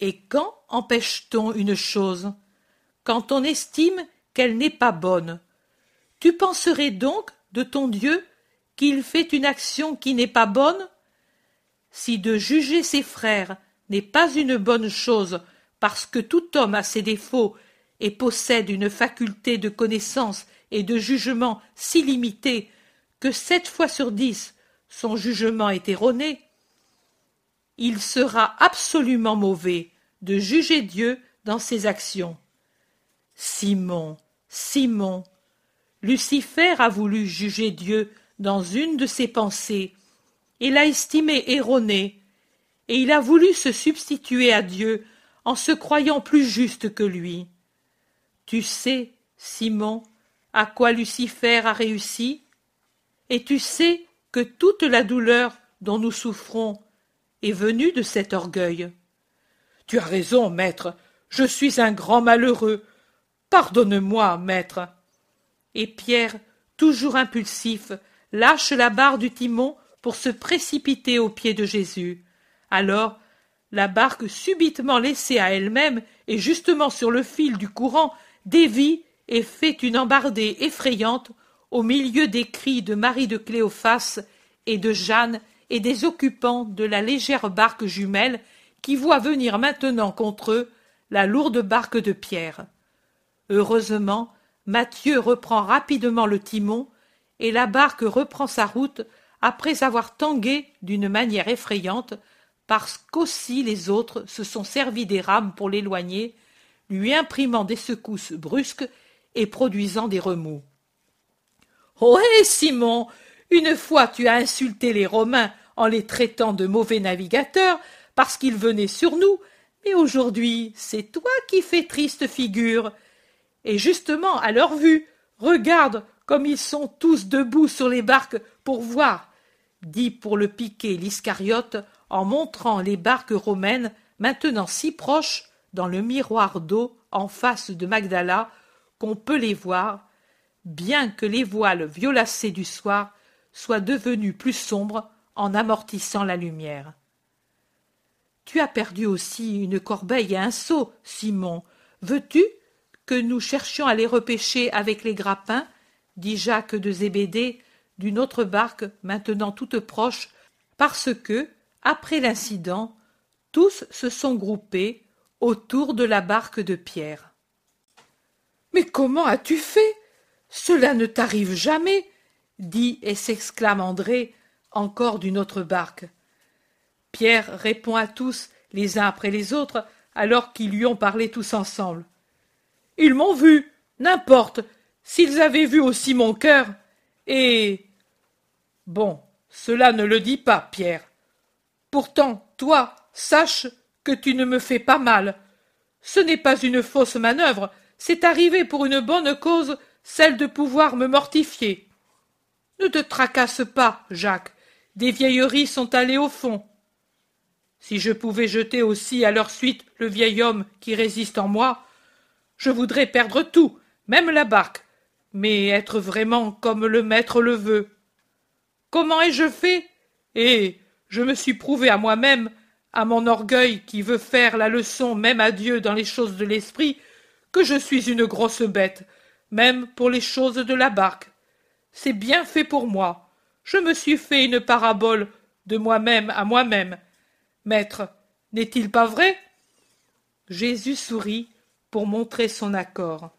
et quand empêche-t-on une chose Quand on estime qu'elle n'est pas bonne. Tu penserais donc de ton Dieu qu'il fait une action qui n'est pas bonne Si de juger ses frères n'est pas une bonne chose parce que tout homme a ses défauts et possède une faculté de connaissance et de jugement si limitée que sept fois sur dix son jugement est erroné, il sera absolument mauvais de juger Dieu dans ses actions. Simon, Simon, Lucifer a voulu juger Dieu dans une de ses pensées, et l'a estimé erroné et il a voulu se substituer à Dieu en se croyant plus juste que lui. Tu sais, Simon, à quoi Lucifer a réussi, et tu sais que toute la douleur dont nous souffrons est venue de cet orgueil. Tu as raison, maître. Je suis un grand malheureux. Pardonne-moi, maître. Et Pierre, toujours impulsif, lâche la barre du timon pour se précipiter aux pieds de Jésus. Alors, la barque, subitement laissée à elle-même et justement sur le fil du courant, dévie et fait une embardée effrayante au milieu des cris de Marie de Cléophas et de Jeanne et des occupants de la légère barque jumelle qui voit venir maintenant contre eux la lourde barque de pierre. Heureusement, Mathieu reprend rapidement le timon, et la barque reprend sa route après avoir tangué d'une manière effrayante, parce qu'aussi les autres se sont servis des rames pour l'éloigner, lui imprimant des secousses brusques et produisant des remous. Ohé, oh, Simon Une fois tu as insulté les Romains en les traitant de mauvais navigateurs, parce qu'il venait sur nous, mais aujourd'hui c'est toi qui fais triste figure. Et justement, à leur vue, regarde comme ils sont tous debout sur les barques pour voir, dit pour le piquer l'Iscariote en montrant les barques romaines maintenant si proches dans le miroir d'eau en face de Magdala qu'on peut les voir, bien que les voiles violacées du soir soient devenues plus sombres en amortissant la lumière. Tu as perdu aussi une corbeille et un seau, Simon. Veux-tu que nous cherchions à les repêcher avec les grappins dit Jacques de Zébédée d'une autre barque maintenant toute proche, parce que, après l'incident, tous se sont groupés autour de la barque de Pierre. Mais comment as-tu fait Cela ne t'arrive jamais dit et s'exclame André, encore d'une autre barque. Pierre répond à tous, les uns après les autres, alors qu'ils lui ont parlé tous ensemble. Ils m'ont vu, n'importe, s'ils avaient vu aussi mon cœur, et. Bon, cela ne le dit pas, Pierre. Pourtant, toi, sache que tu ne me fais pas mal. Ce n'est pas une fausse manœuvre, c'est arrivé pour une bonne cause, celle de pouvoir me mortifier. Ne te tracasse pas, Jacques. Des vieilleries sont allées au fond. Si je pouvais jeter aussi à leur suite le vieil homme qui résiste en moi, je voudrais perdre tout, même la barque, mais être vraiment comme le maître le veut. Comment ai-je fait Et eh, je me suis prouvé à moi-même, à mon orgueil qui veut faire la leçon même à Dieu dans les choses de l'esprit, que je suis une grosse bête, même pour les choses de la barque. C'est bien fait pour moi. Je me suis fait une parabole de moi-même à moi-même, Maître, n'est-il pas vrai Jésus sourit pour montrer son accord.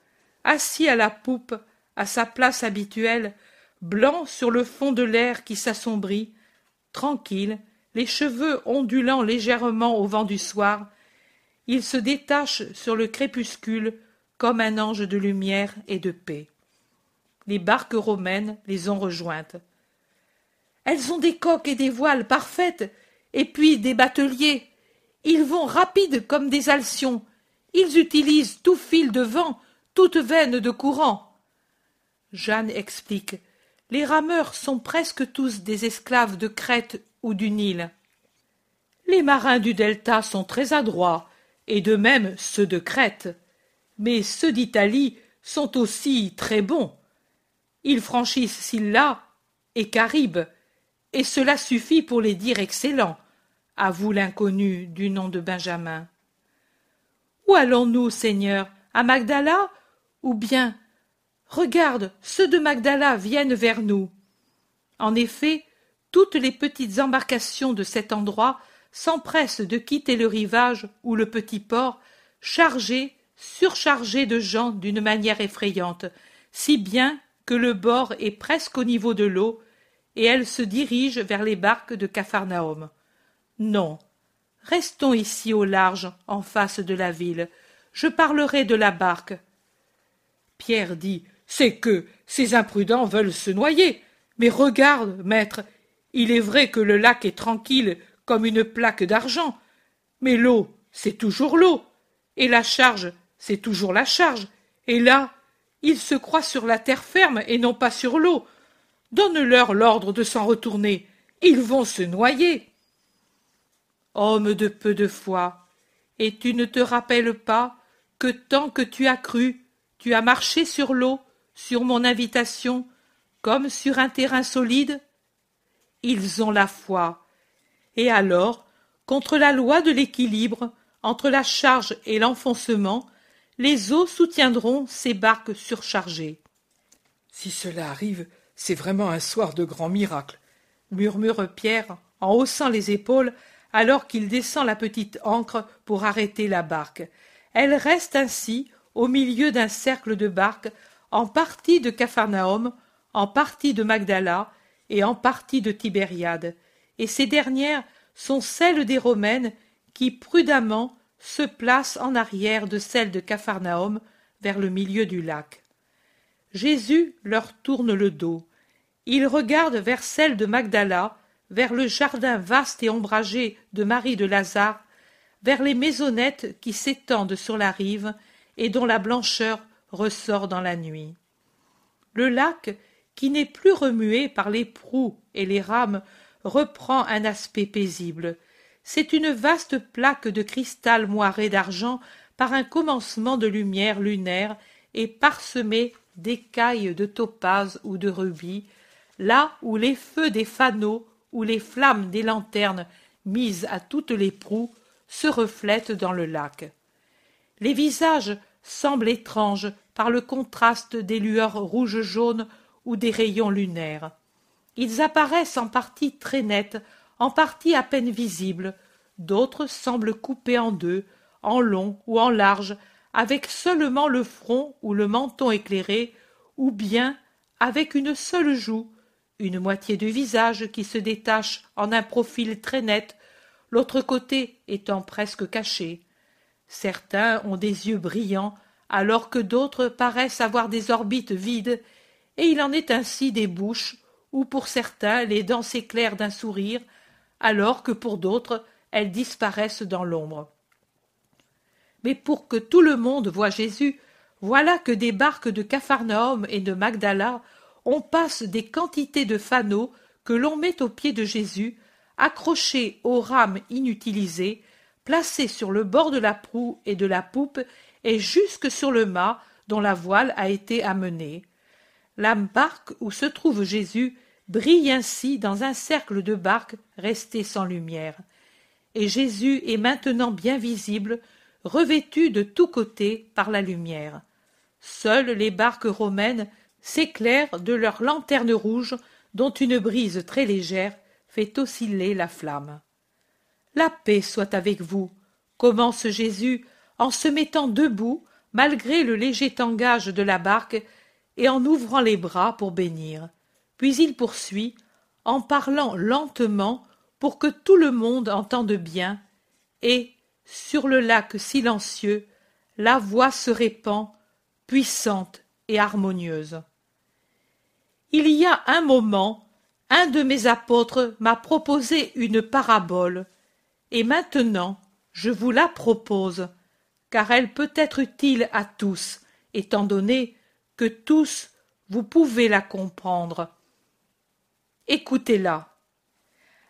Assis à la poupe, à sa place habituelle, blanc sur le fond de l'air qui s'assombrit, tranquille, les cheveux ondulant légèrement au vent du soir, il se détache sur le crépuscule comme un ange de lumière et de paix. Les barques romaines les ont rejointes. Elles ont des coques et des voiles parfaites, et puis des bateliers. Ils vont rapides comme des alcyons. Ils utilisent tout fil de vent, toute veine de courant. Jeanne explique. Les rameurs sont presque tous des esclaves de Crète ou du Nil. Les marins du delta sont très adroits, et de même ceux de Crète. Mais ceux d'Italie sont aussi très bons. Ils franchissent Scylla et Caribe, et cela suffit pour les dire excellents, vous l'inconnu du nom de Benjamin. Où allons-nous, Seigneur À Magdala Ou bien Regarde, ceux de Magdala viennent vers nous. En effet, toutes les petites embarcations de cet endroit s'empressent de quitter le rivage ou le petit port, chargées, surchargées de gens d'une manière effrayante, si bien que le bord est presque au niveau de l'eau et elle se dirige vers les barques de Capharnaüm. Non. Restons ici au large, en face de la ville. Je parlerai de la barque. Pierre dit. C'est que ces imprudents veulent se noyer. Mais regarde, maître, il est vrai que le lac est tranquille comme une plaque d'argent. Mais l'eau, c'est toujours l'eau. Et la charge, c'est toujours la charge. Et là, ils se croient sur la terre ferme et non pas sur l'eau. Donne-leur l'ordre de s'en retourner. Ils vont se noyer. Homme de peu de foi, et tu ne te rappelles pas que tant que tu as cru, tu as marché sur l'eau, sur mon invitation, comme sur un terrain solide Ils ont la foi. Et alors, contre la loi de l'équilibre, entre la charge et l'enfoncement, les eaux soutiendront ces barques surchargées. Si cela arrive, c'est vraiment un soir de grand miracle, murmure Pierre en haussant les épaules alors qu'il descend la petite ancre pour arrêter la barque. Elle reste ainsi au milieu d'un cercle de barques, en partie de Capharnaüm, en partie de Magdala et en partie de Tibériade, et ces dernières sont celles des Romaines qui prudemment se placent en arrière de celles de Capharnaüm vers le milieu du lac. Jésus leur tourne le dos. Il regarde vers celle de Magdala, vers le jardin vaste et ombragé de Marie de Lazare, vers les maisonnettes qui s'étendent sur la rive et dont la blancheur ressort dans la nuit. Le lac, qui n'est plus remué par les proues et les rames, reprend un aspect paisible. C'est une vaste plaque de cristal moiré d'argent par un commencement de lumière lunaire et parsemée d'écailles de topaze ou de rubis, là où les feux des fanaux ou les flammes des lanternes mises à toutes les proues se reflètent dans le lac. Les visages semblent étranges par le contraste des lueurs rouge-jaune ou des rayons lunaires. Ils apparaissent en partie très nets, en partie à peine visibles, d'autres semblent coupés en deux, en long ou en large, avec seulement le front ou le menton éclairé, ou bien avec une seule joue, une moitié du visage qui se détache en un profil très net, l'autre côté étant presque caché. Certains ont des yeux brillants, alors que d'autres paraissent avoir des orbites vides, et il en est ainsi des bouches, où pour certains les dents s'éclairent d'un sourire, alors que pour d'autres elles disparaissent dans l'ombre. Mais pour que tout le monde voie Jésus, voilà que des barques de Capharnaüm et de Magdala on passe des quantités de fanaux que l'on met aux pieds de Jésus, accrochés aux rames inutilisées, placés sur le bord de la proue et de la poupe et jusque sur le mât dont la voile a été amenée. La barque où se trouve Jésus brille ainsi dans un cercle de barques restées sans lumière. Et Jésus est maintenant bien visible, revêtu de tous côtés par la lumière. Seules les barques romaines s'éclairent de leurs lanternes rouges dont une brise très légère fait osciller la flamme. La paix soit avec vous, commence Jésus en se mettant debout malgré le léger tangage de la barque et en ouvrant les bras pour bénir. Puis il poursuit en parlant lentement pour que tout le monde entende bien, et, sur le lac silencieux, la voix se répand, puissante et harmonieuse. Il y a un moment, un de mes apôtres m'a proposé une parabole, et maintenant je vous la propose, car elle peut être utile à tous, étant donné que tous vous pouvez la comprendre. Écoutez-la.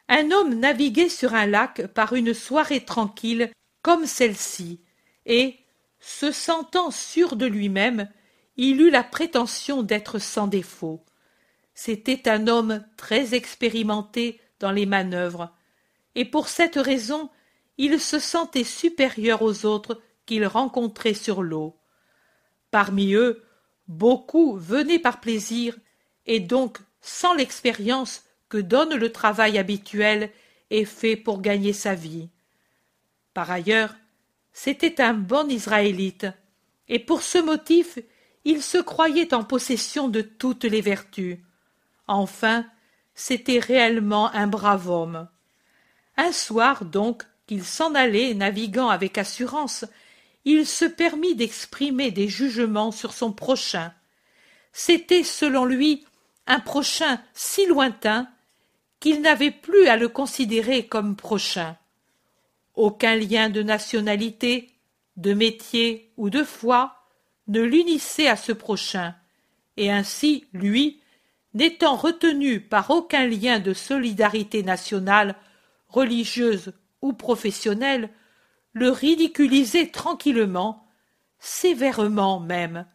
Un homme naviguait sur un lac par une soirée tranquille comme celle-ci, et, se sentant sûr de lui-même, il eut la prétention d'être sans défaut. C'était un homme très expérimenté dans les manœuvres, et pour cette raison il se sentait supérieur aux autres qu'il rencontrait sur l'eau. Parmi eux, beaucoup venaient par plaisir, et donc sans l'expérience que donne le travail habituel et fait pour gagner sa vie. Par ailleurs, c'était un bon Israélite, et pour ce motif il se croyait en possession de toutes les vertus enfin c'était réellement un brave homme un soir donc qu'il s'en allait naviguant avec assurance il se permit d'exprimer des jugements sur son prochain c'était selon lui un prochain si lointain qu'il n'avait plus à le considérer comme prochain aucun lien de nationalité de métier ou de foi ne l'unissait à ce prochain et ainsi lui n'étant retenu par aucun lien de solidarité nationale, religieuse ou professionnelle, le ridiculisait tranquillement, sévèrement même,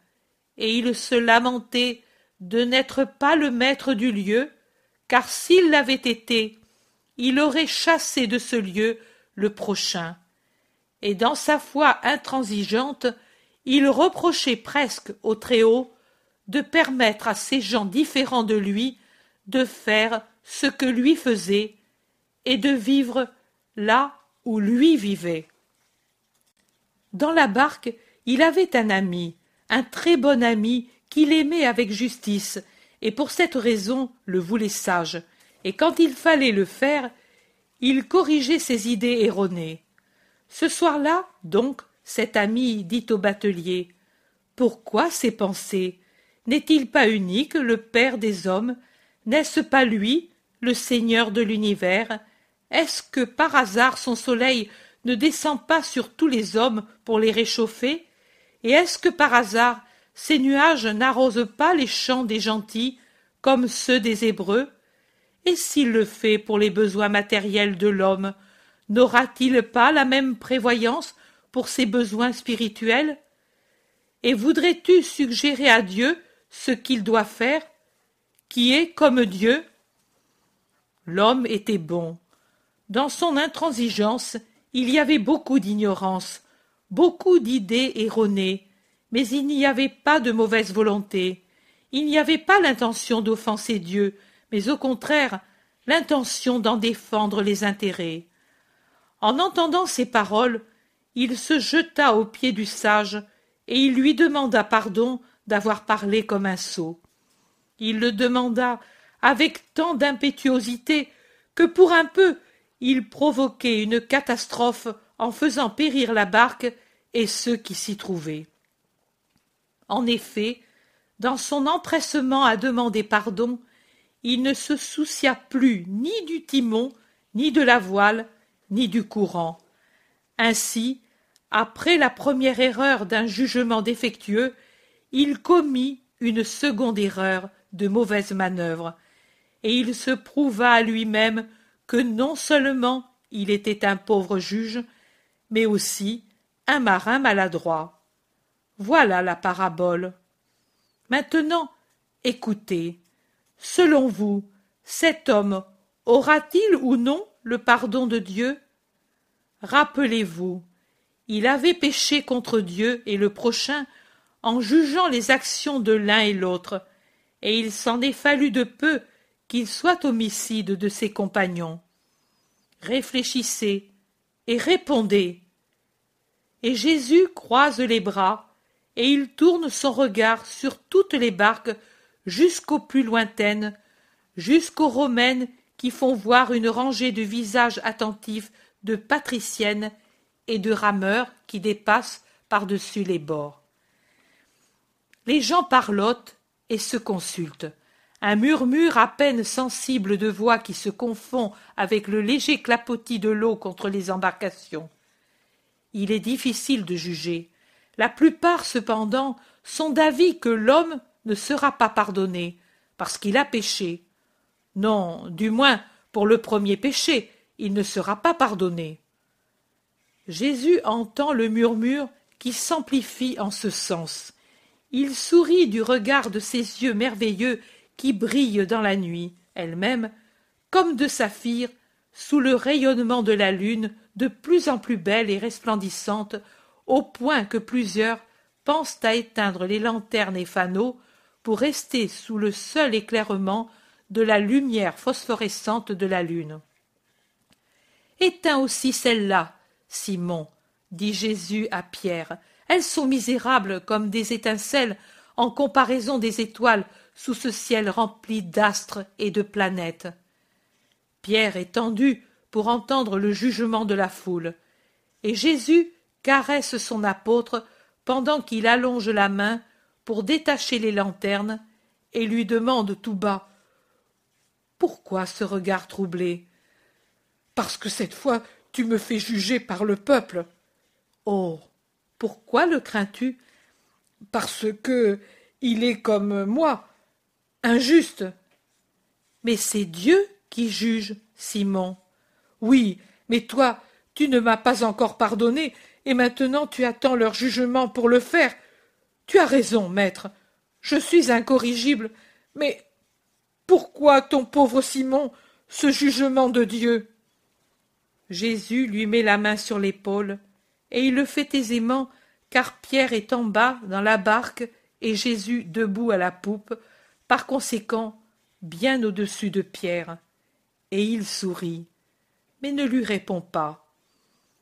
et il se lamentait de n'être pas le maître du lieu, car s'il l'avait été, il aurait chassé de ce lieu le prochain. Et dans sa foi intransigeante, il reprochait presque au Très-Haut de permettre à ces gens différents de lui de faire ce que lui faisait et de vivre là où lui vivait. Dans la barque, il avait un ami, un très bon ami qu'il aimait avec justice, et pour cette raison le voulait sage, et quand il fallait le faire, il corrigeait ses idées erronées. Ce soir-là, donc, cet ami dit au batelier Pourquoi ces pensées n'est-il pas unique, le Père des hommes N'est-ce pas lui, le Seigneur de l'univers Est-ce que par hasard son soleil ne descend pas sur tous les hommes pour les réchauffer Et est-ce que par hasard ces nuages n'arrosent pas les champs des gentils comme ceux des Hébreux Et s'il le fait pour les besoins matériels de l'homme, n'aura-t-il pas la même prévoyance pour ses besoins spirituels Et voudrais-tu suggérer à Dieu ce qu'il doit faire, qui est comme Dieu. L'homme était bon. Dans son intransigeance, il y avait beaucoup d'ignorance, beaucoup d'idées erronées, mais il n'y avait pas de mauvaise volonté. Il n'y avait pas l'intention d'offenser Dieu, mais au contraire, l'intention d'en défendre les intérêts. En entendant ces paroles, il se jeta aux pieds du sage, et il lui demanda pardon d'avoir parlé comme un sot. Il le demanda avec tant d'impétuosité que pour un peu il provoquait une catastrophe en faisant périr la barque et ceux qui s'y trouvaient. En effet, dans son empressement à demander pardon, il ne se soucia plus ni du timon, ni de la voile, ni du courant. Ainsi, après la première erreur d'un jugement défectueux, il commit une seconde erreur de mauvaise manœuvre, et il se prouva à lui-même que non seulement il était un pauvre juge, mais aussi un marin maladroit. Voilà la parabole. Maintenant, écoutez. Selon vous, cet homme aura-t-il ou non le pardon de Dieu Rappelez-vous, il avait péché contre Dieu et le prochain en jugeant les actions de l'un et l'autre, et il s'en est fallu de peu qu'il soit homicide de ses compagnons. Réfléchissez et répondez. Et Jésus croise les bras, et il tourne son regard sur toutes les barques jusqu'aux plus lointaines, jusqu'aux romaines qui font voir une rangée de visages attentifs de patriciennes et de rameurs qui dépassent par-dessus les bords. Les gens parlotent et se consultent. Un murmure à peine sensible de voix qui se confond avec le léger clapotis de l'eau contre les embarcations. Il est difficile de juger. La plupart, cependant, sont d'avis que l'homme ne sera pas pardonné, parce qu'il a péché. Non, du moins, pour le premier péché, il ne sera pas pardonné. Jésus entend le murmure qui s'amplifie en ce sens. Il sourit du regard de ses yeux merveilleux qui brillent dans la nuit, elle-même, comme de saphir, sous le rayonnement de la lune, de plus en plus belle et resplendissante, au point que plusieurs pensent à éteindre les lanternes et fanaux pour rester sous le seul éclairement de la lumière phosphorescente de la lune. Éteins aussi celle-là, Simon, dit Jésus à Pierre, elles sont misérables comme des étincelles en comparaison des étoiles sous ce ciel rempli d'astres et de planètes. Pierre est tendu pour entendre le jugement de la foule, et Jésus caresse son apôtre pendant qu'il allonge la main pour détacher les lanternes et lui demande tout bas Pourquoi ce regard troublé Parce que cette fois tu me fais juger par le peuple. Oh pourquoi le crains-tu Parce que il est comme moi, injuste. Mais c'est Dieu qui juge, Simon. Oui, mais toi, tu ne m'as pas encore pardonné, et maintenant tu attends leur jugement pour le faire. Tu as raison, maître. Je suis incorrigible, mais pourquoi ton pauvre Simon, ce jugement de Dieu Jésus lui met la main sur l'épaule et il le fait aisément, car Pierre est en bas dans la barque et Jésus debout à la poupe, par conséquent bien au-dessus de Pierre. Et il sourit, mais ne lui répond pas.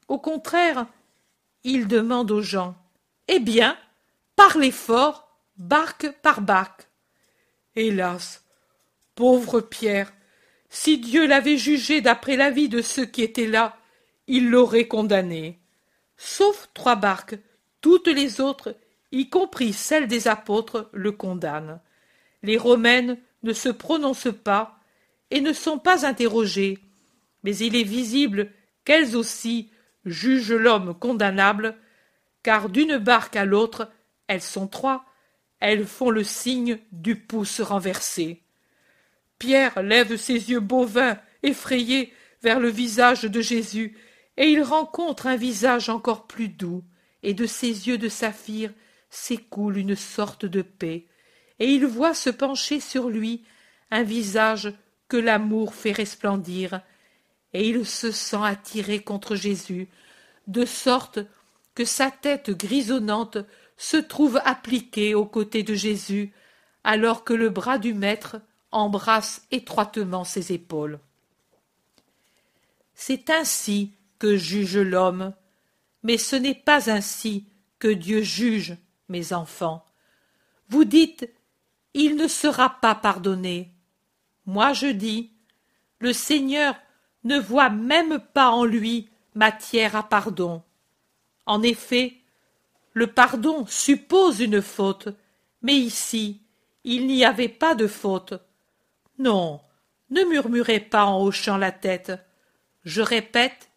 Au contraire, il demande aux gens Eh bien, parlez fort, barque par barque. Hélas, pauvre Pierre, si Dieu l'avait jugé d'après l'avis de ceux qui étaient là, il l'aurait condamné sauf trois barques. Toutes les autres, y compris celles des apôtres, le condamnent. Les romaines ne se prononcent pas et ne sont pas interrogées, mais il est visible qu'elles aussi jugent l'homme condamnable, car d'une barque à l'autre, elles sont trois, elles font le signe du pouce renversé. Pierre lève ses yeux bovins, effrayés, vers le visage de Jésus et il rencontre un visage encore plus doux, et de ses yeux de saphir s'écoule une sorte de paix, et il voit se pencher sur lui un visage que l'amour fait resplendir, et il se sent attiré contre Jésus, de sorte que sa tête grisonnante se trouve appliquée aux côtés de Jésus, alors que le bras du Maître embrasse étroitement ses épaules. C'est ainsi que juge l'homme, mais ce n'est pas ainsi que Dieu juge, mes enfants. Vous dites Il ne sera pas pardonné. Moi je dis Le Seigneur ne voit même pas en lui matière à pardon. En effet, le pardon suppose une faute, mais ici il n'y avait pas de faute. Non, ne murmurez pas en hochant la tête. Je répète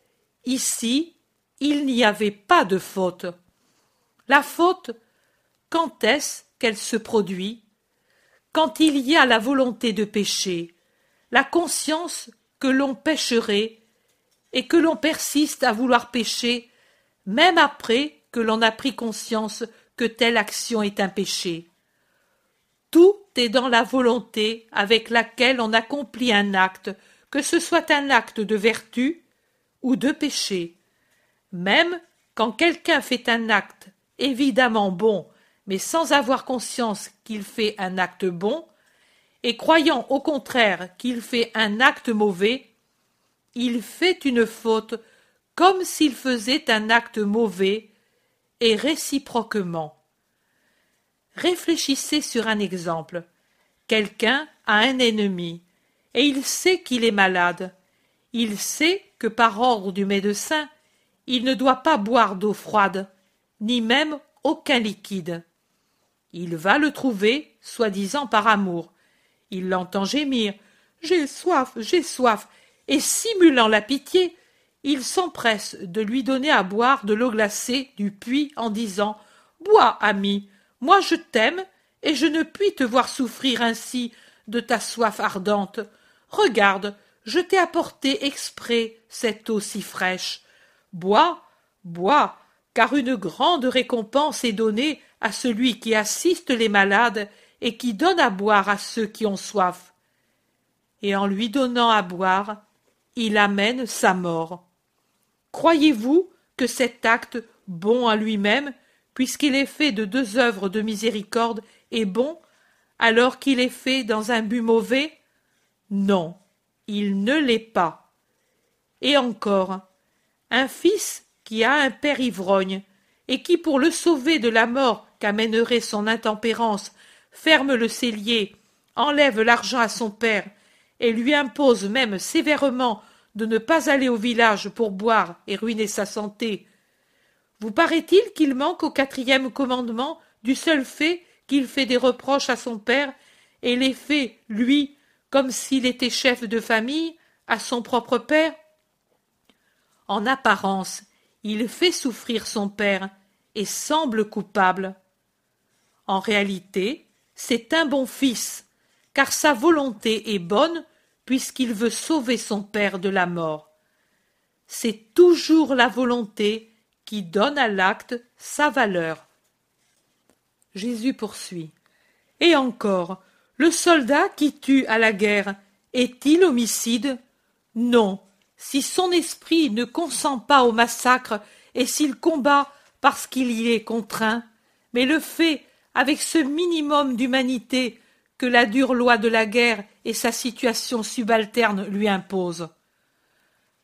Ici, il n'y avait pas de faute. La faute, quand est-ce qu'elle se produit Quand il y a la volonté de pécher, la conscience que l'on pécherait et que l'on persiste à vouloir pécher, même après que l'on a pris conscience que telle action est un péché. Tout est dans la volonté avec laquelle on accomplit un acte, que ce soit un acte de vertu, ou de péché. Même quand quelqu'un fait un acte évidemment bon, mais sans avoir conscience qu'il fait un acte bon, et croyant au contraire qu'il fait un acte mauvais, il fait une faute comme s'il faisait un acte mauvais, et réciproquement. Réfléchissez sur un exemple. Quelqu'un a un ennemi, et il sait qu'il est malade. Il sait que par ordre du médecin, il ne doit pas boire d'eau froide, ni même aucun liquide. Il va le trouver, soi-disant par amour. Il l'entend gémir J'ai soif, j'ai soif, et simulant la pitié, il s'empresse de lui donner à boire de l'eau glacée du puits en disant Bois, ami, moi je t'aime, et je ne puis te voir souffrir ainsi de ta soif ardente. Regarde, je t'ai apporté exprès cette eau si fraîche. Bois, bois, car une grande récompense est donnée à celui qui assiste les malades et qui donne à boire à ceux qui ont soif. Et en lui donnant à boire, il amène sa mort. Croyez-vous que cet acte, bon à lui-même, puisqu'il est fait de deux œuvres de miséricorde, est bon, alors qu'il est fait dans un but mauvais Non il ne l'est pas. Et encore, un fils qui a un père ivrogne, et qui, pour le sauver de la mort qu'amènerait son intempérance, ferme le cellier, enlève l'argent à son père, et lui impose même sévèrement de ne pas aller au village pour boire et ruiner sa santé. Vous paraît-il qu'il manque au quatrième commandement du seul fait qu'il fait des reproches à son père, et les fait, lui, comme s'il était chef de famille à son propre père. En apparence, il fait souffrir son père et semble coupable. En réalité, c'est un bon fils, car sa volonté est bonne puisqu'il veut sauver son père de la mort. C'est toujours la volonté qui donne à l'acte sa valeur. Jésus poursuit. Et encore, le soldat qui tue à la guerre est-il homicide Non, si son esprit ne consent pas au massacre et s'il combat parce qu'il y est contraint, mais le fait avec ce minimum d'humanité que la dure loi de la guerre et sa situation subalterne lui imposent.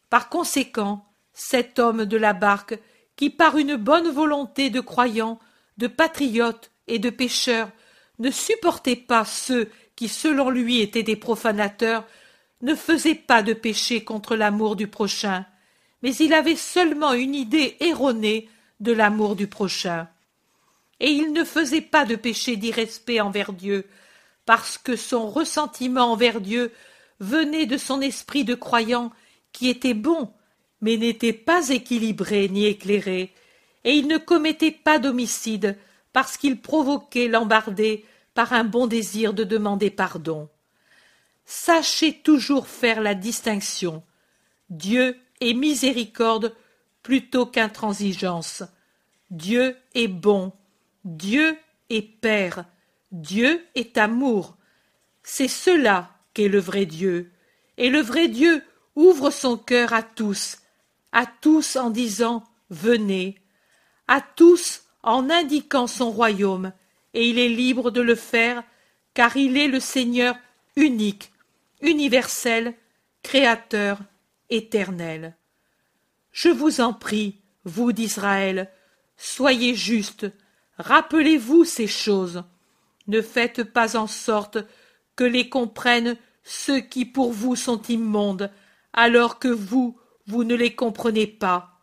Par conséquent, cet homme de la barque, qui par une bonne volonté de croyant, de patriote et de pêcheur ne supportait pas ceux qui, selon lui, étaient des profanateurs, ne faisaient pas de péché contre l'amour du prochain, mais il avait seulement une idée erronée de l'amour du prochain. Et il ne faisait pas de péché d'irrespect envers Dieu, parce que son ressentiment envers Dieu venait de son esprit de croyant qui était bon, mais n'était pas équilibré ni éclairé, et il ne commettait pas d'homicide parce qu'il provoquait l'embardé par un bon désir de demander pardon. Sachez toujours faire la distinction. Dieu est miséricorde plutôt qu'intransigeance. Dieu est bon. Dieu est Père. Dieu est amour. C'est cela qu'est le vrai Dieu. Et le vrai Dieu ouvre son cœur à tous, à tous en disant Venez, à tous en indiquant son royaume, et il est libre de le faire, car il est le Seigneur unique, universel, créateur, éternel. Je vous en prie, vous d'Israël, soyez justes, rappelez-vous ces choses. Ne faites pas en sorte que les comprennent ceux qui pour vous sont immondes, alors que vous, vous ne les comprenez pas.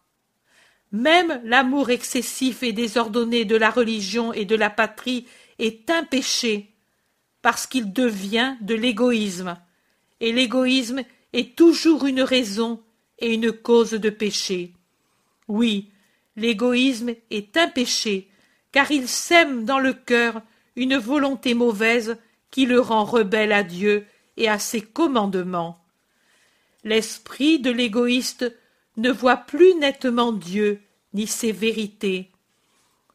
Même l'amour excessif et désordonné de la religion et de la patrie est un péché, parce qu'il devient de l'égoïsme, et l'égoïsme est toujours une raison et une cause de péché. Oui, l'égoïsme est un péché, car il sème dans le cœur une volonté mauvaise qui le rend rebelle à Dieu et à ses commandements. L'esprit de l'égoïste ne voit plus nettement Dieu ni ses vérités.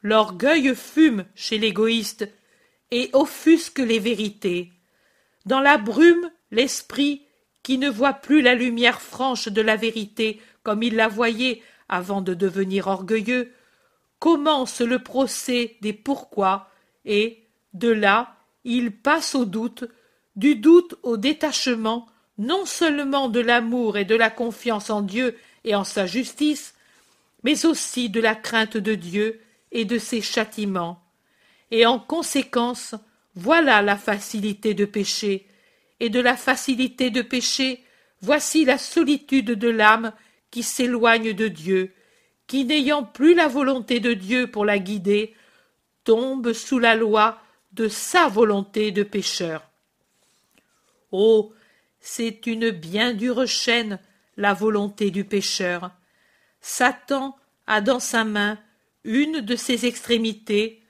L'orgueil fume chez l'égoïste et offusque les vérités. Dans la brume, l'esprit, qui ne voit plus la lumière franche de la vérité comme il la voyait avant de devenir orgueilleux, commence le procès des pourquoi et, de là, il passe au doute, du doute au détachement, non seulement de l'amour et de la confiance en Dieu et en sa justice, mais aussi de la crainte de Dieu et de ses châtiments. Et en conséquence, voilà la facilité de pécher, et de la facilité de pécher, voici la solitude de l'âme qui s'éloigne de Dieu, qui n'ayant plus la volonté de Dieu pour la guider, tombe sous la loi de sa volonté de pécheur. Oh, c'est une bien dure chaîne la volonté du pécheur. Satan a dans sa main une de ses extrémités,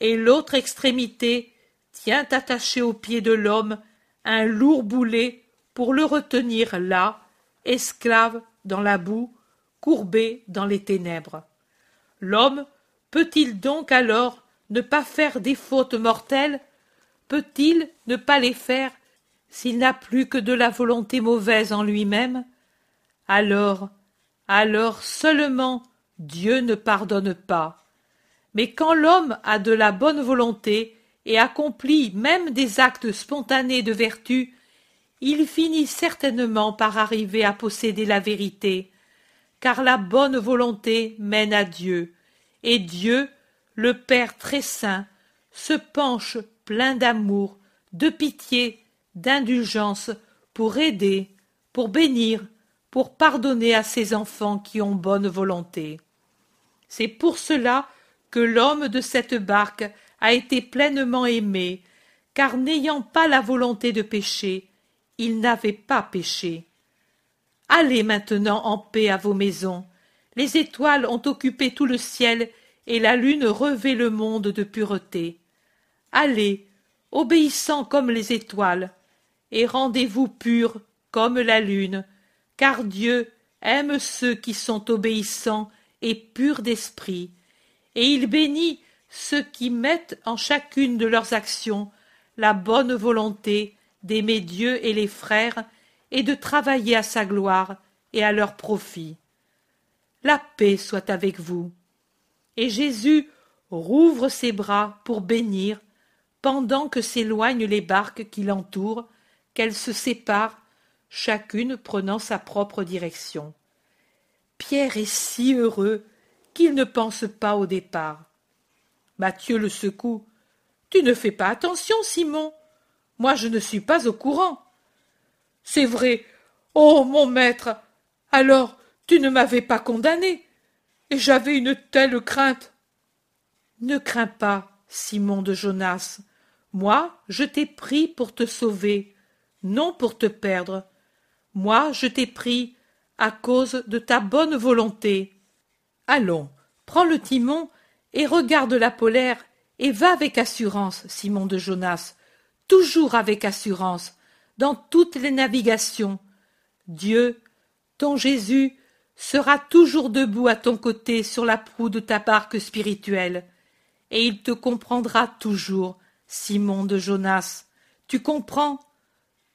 et l'autre extrémité tient attaché au pied de l'homme un lourd boulet pour le retenir là, esclave dans la boue, courbé dans les ténèbres. L'homme peut-il donc alors ne pas faire des fautes mortelles Peut-il ne pas les faire s'il n'a plus que de la volonté mauvaise en lui-même alors alors seulement dieu ne pardonne pas mais quand l'homme a de la bonne volonté et accomplit même des actes spontanés de vertu il finit certainement par arriver à posséder la vérité car la bonne volonté mène à dieu et dieu le père très saint se penche plein d'amour de pitié d'indulgence pour aider pour bénir pour pardonner à ses enfants qui ont bonne volonté. C'est pour cela que l'homme de cette barque a été pleinement aimé, car n'ayant pas la volonté de pécher, il n'avait pas péché. Allez maintenant en paix à vos maisons. Les étoiles ont occupé tout le ciel, et la lune revêt le monde de pureté. Allez, obéissant comme les étoiles, et rendez-vous purs comme la lune, car Dieu aime ceux qui sont obéissants et purs d'esprit, et il bénit ceux qui mettent en chacune de leurs actions la bonne volonté d'aimer Dieu et les frères, et de travailler à sa gloire et à leur profit. La paix soit avec vous. Et Jésus rouvre ses bras pour bénir, pendant que s'éloignent les barques qui l'entourent, qu'elles se séparent chacune prenant sa propre direction. Pierre est si heureux qu'il ne pense pas au départ. Mathieu le secoue. Tu ne fais pas attention, Simon. Moi, je ne suis pas au courant. C'est vrai. Oh, mon maître. Alors, tu ne m'avais pas condamné. Et j'avais une telle crainte. Ne crains pas, Simon de Jonas. Moi, je t'ai pris pour te sauver, non pour te perdre. Moi, je t'ai pris à cause de ta bonne volonté. Allons, prends le timon et regarde la polaire et va avec assurance, Simon de Jonas, toujours avec assurance, dans toutes les navigations. Dieu, ton Jésus, sera toujours debout à ton côté sur la proue de ta barque spirituelle, et il te comprendra toujours, Simon de Jonas. Tu comprends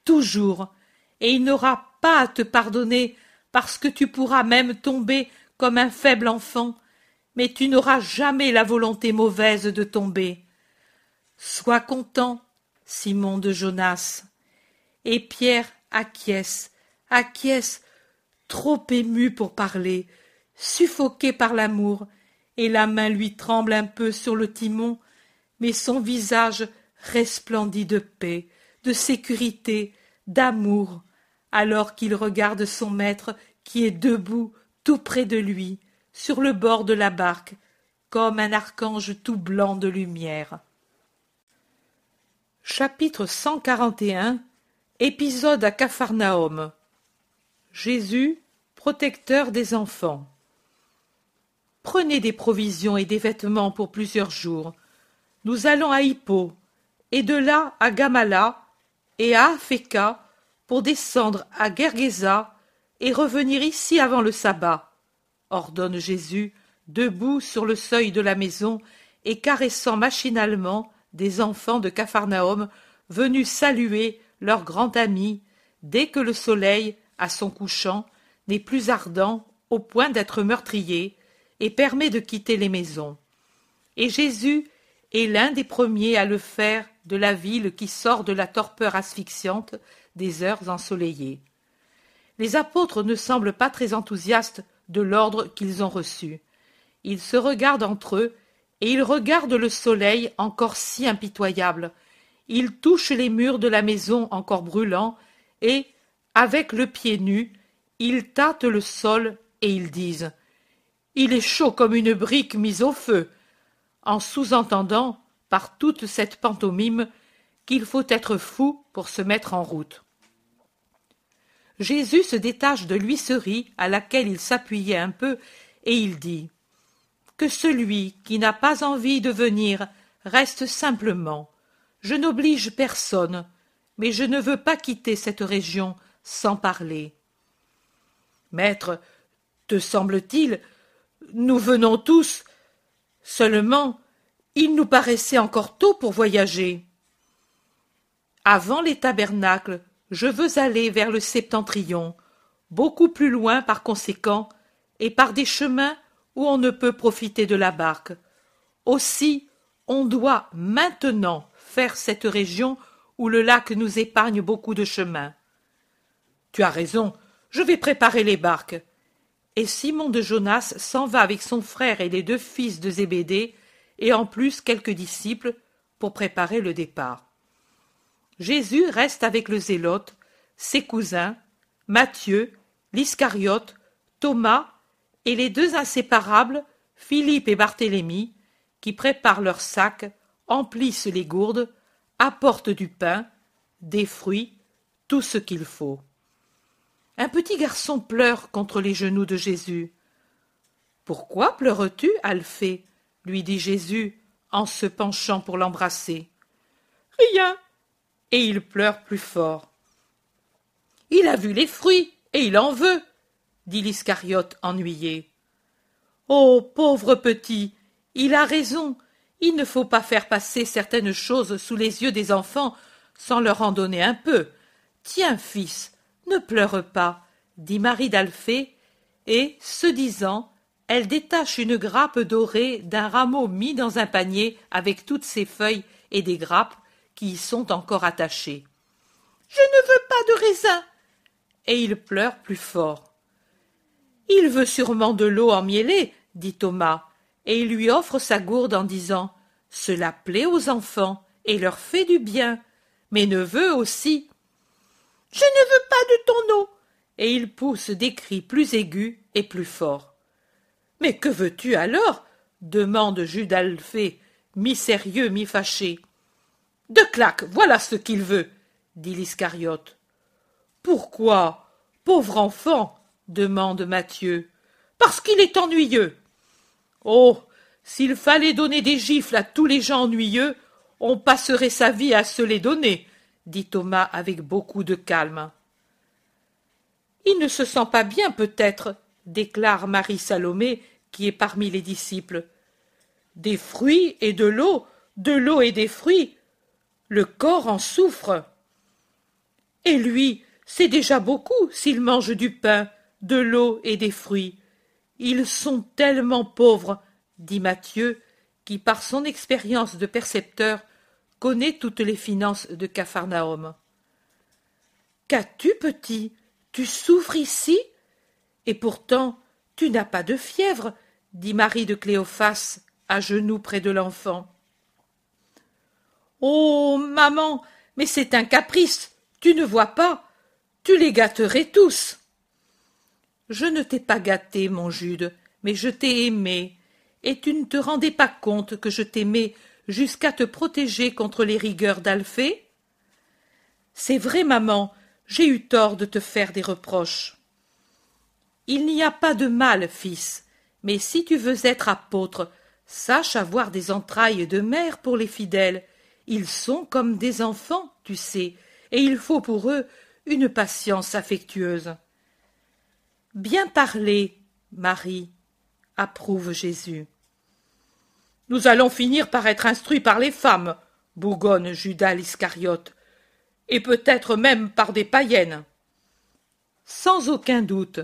Toujours et il n'aura pas à te pardonner, parce que tu pourras même tomber comme un faible enfant, mais tu n'auras jamais la volonté mauvaise de tomber. Sois content, Simon de Jonas. Et Pierre acquiesce, acquiesce, trop ému pour parler, suffoqué par l'amour, et la main lui tremble un peu sur le timon, mais son visage resplendit de paix, de sécurité, d'amour, alors qu'il regarde son maître qui est debout tout près de lui, sur le bord de la barque, comme un archange tout blanc de lumière. Chapitre 141 Épisode à Capharnaüm Jésus, protecteur des enfants. Prenez des provisions et des vêtements pour plusieurs jours. Nous allons à Hippo, et de là à Gamala, et à Afeka, pour descendre à Gergesa et revenir ici avant le sabbat, ordonne Jésus, debout sur le seuil de la maison et caressant machinalement des enfants de Capharnaüm venus saluer leur grand ami dès que le soleil, à son couchant, n'est plus ardent au point d'être meurtrier et permet de quitter les maisons. Et Jésus est l'un des premiers à le faire de la ville qui sort de la torpeur asphyxiante des heures ensoleillées. Les apôtres ne semblent pas très enthousiastes de l'ordre qu'ils ont reçu. Ils se regardent entre eux, et ils regardent le soleil encore si impitoyable. Ils touchent les murs de la maison encore brûlants, et, avec le pied nu, ils tâtent le sol et ils disent Il est chaud comme une brique mise au feu en sous-entendant, par toute cette pantomime, qu'il faut être fou pour se mettre en route. Jésus se détache de l'huisserie à laquelle il s'appuyait un peu, et il dit Que celui qui n'a pas envie de venir reste simplement. Je n'oblige personne, mais je ne veux pas quitter cette région sans parler. Maître, te semble-t-il, nous venons tous. Seulement, il nous paraissait encore tôt pour voyager. Avant les tabernacles, je veux aller vers le septentrion, beaucoup plus loin par conséquent, et par des chemins où on ne peut profiter de la barque. Aussi, on doit maintenant faire cette région où le lac nous épargne beaucoup de chemins. Tu as raison, je vais préparer les barques. Et Simon de Jonas s'en va avec son frère et les deux fils de Zébédée, et en plus quelques disciples, pour préparer le départ. Jésus reste avec le Zélote, ses cousins, Matthieu, l'Iscariote, Thomas et les deux inséparables, Philippe et Barthélemy, qui préparent leurs sacs, emplissent les gourdes, apportent du pain, des fruits, tout ce qu'il faut. Un petit garçon pleure contre les genoux de Jésus. Pourquoi pleures-tu, Alphée lui dit Jésus en se penchant pour l'embrasser. Rien, et il pleure plus fort. Il a vu les fruits, et il en veut, dit l'Iscariote ennuyé. Oh. Pauvre petit. Il a raison. Il ne faut pas faire passer certaines choses sous les yeux des enfants sans leur en donner un peu. Tiens, fils, ne pleure pas, dit Marie d'Alphée, et, se disant, elle détache une grappe dorée d'un rameau mis dans un panier avec toutes ses feuilles et des grappes, qui y sont encore attachés. Je ne veux pas de raisin. Et il pleure plus fort. Il veut sûrement de l'eau mielée, » dit Thomas, et il lui offre sa gourde en disant Cela plaît aux enfants et leur fait du bien. Mes neveux aussi. Je ne veux pas de ton eau. Et il pousse des cris plus aigus et plus forts. Mais que veux-tu alors demande Judalphée, mi-sérieux, mi-fâché. « De claques, voilà ce qu'il veut, dit l'Iscariote. Pourquoi, pauvre enfant demande Mathieu. Parce qu'il est ennuyeux. Oh s'il fallait donner des gifles à tous les gens ennuyeux, on passerait sa vie à se les donner, dit Thomas avec beaucoup de calme. Il ne se sent pas bien, peut-être, déclare Marie Salomé, qui est parmi les disciples. Des fruits et de l'eau, de l'eau et des fruits, le corps en souffre. Et lui, c'est déjà beaucoup s'il mange du pain, de l'eau et des fruits. Ils sont tellement pauvres, dit Mathieu, qui, par son expérience de percepteur, connaît toutes les finances de Capharnaüm. Qu'as-tu, petit Tu souffres ici Et pourtant, tu n'as pas de fièvre, dit Marie de Cléophas, à genoux près de l'enfant. Oh. Maman. Mais c'est un caprice. Tu ne vois pas. Tu les gâterais tous. Je ne t'ai pas gâté, mon Jude, mais je t'ai aimé, et tu ne te rendais pas compte que je t'aimais jusqu'à te protéger contre les rigueurs d'Alphée? C'est vrai, maman, j'ai eu tort de te faire des reproches. Il n'y a pas de mal, fils, mais si tu veux être apôtre, sache avoir des entrailles de mère pour les fidèles, ils sont comme des enfants, tu sais, et il faut pour eux une patience affectueuse. Bien parlé, Marie, approuve Jésus. Nous allons finir par être instruits par les femmes, bougonne Judas l'Iscariote, et peut-être même par des païennes. Sans aucun doute,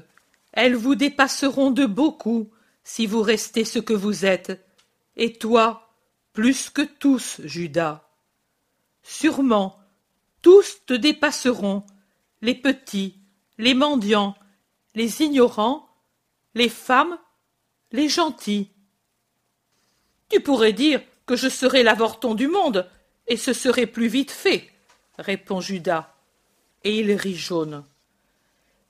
elles vous dépasseront de beaucoup si vous restez ce que vous êtes, et toi, plus que tous, Judas. Sûrement, tous te dépasseront, les petits, les mendiants, les ignorants, les femmes, les gentils. Tu pourrais dire que je serai l'avorton du monde, et ce serait plus vite fait, répond Judas. Et il rit jaune.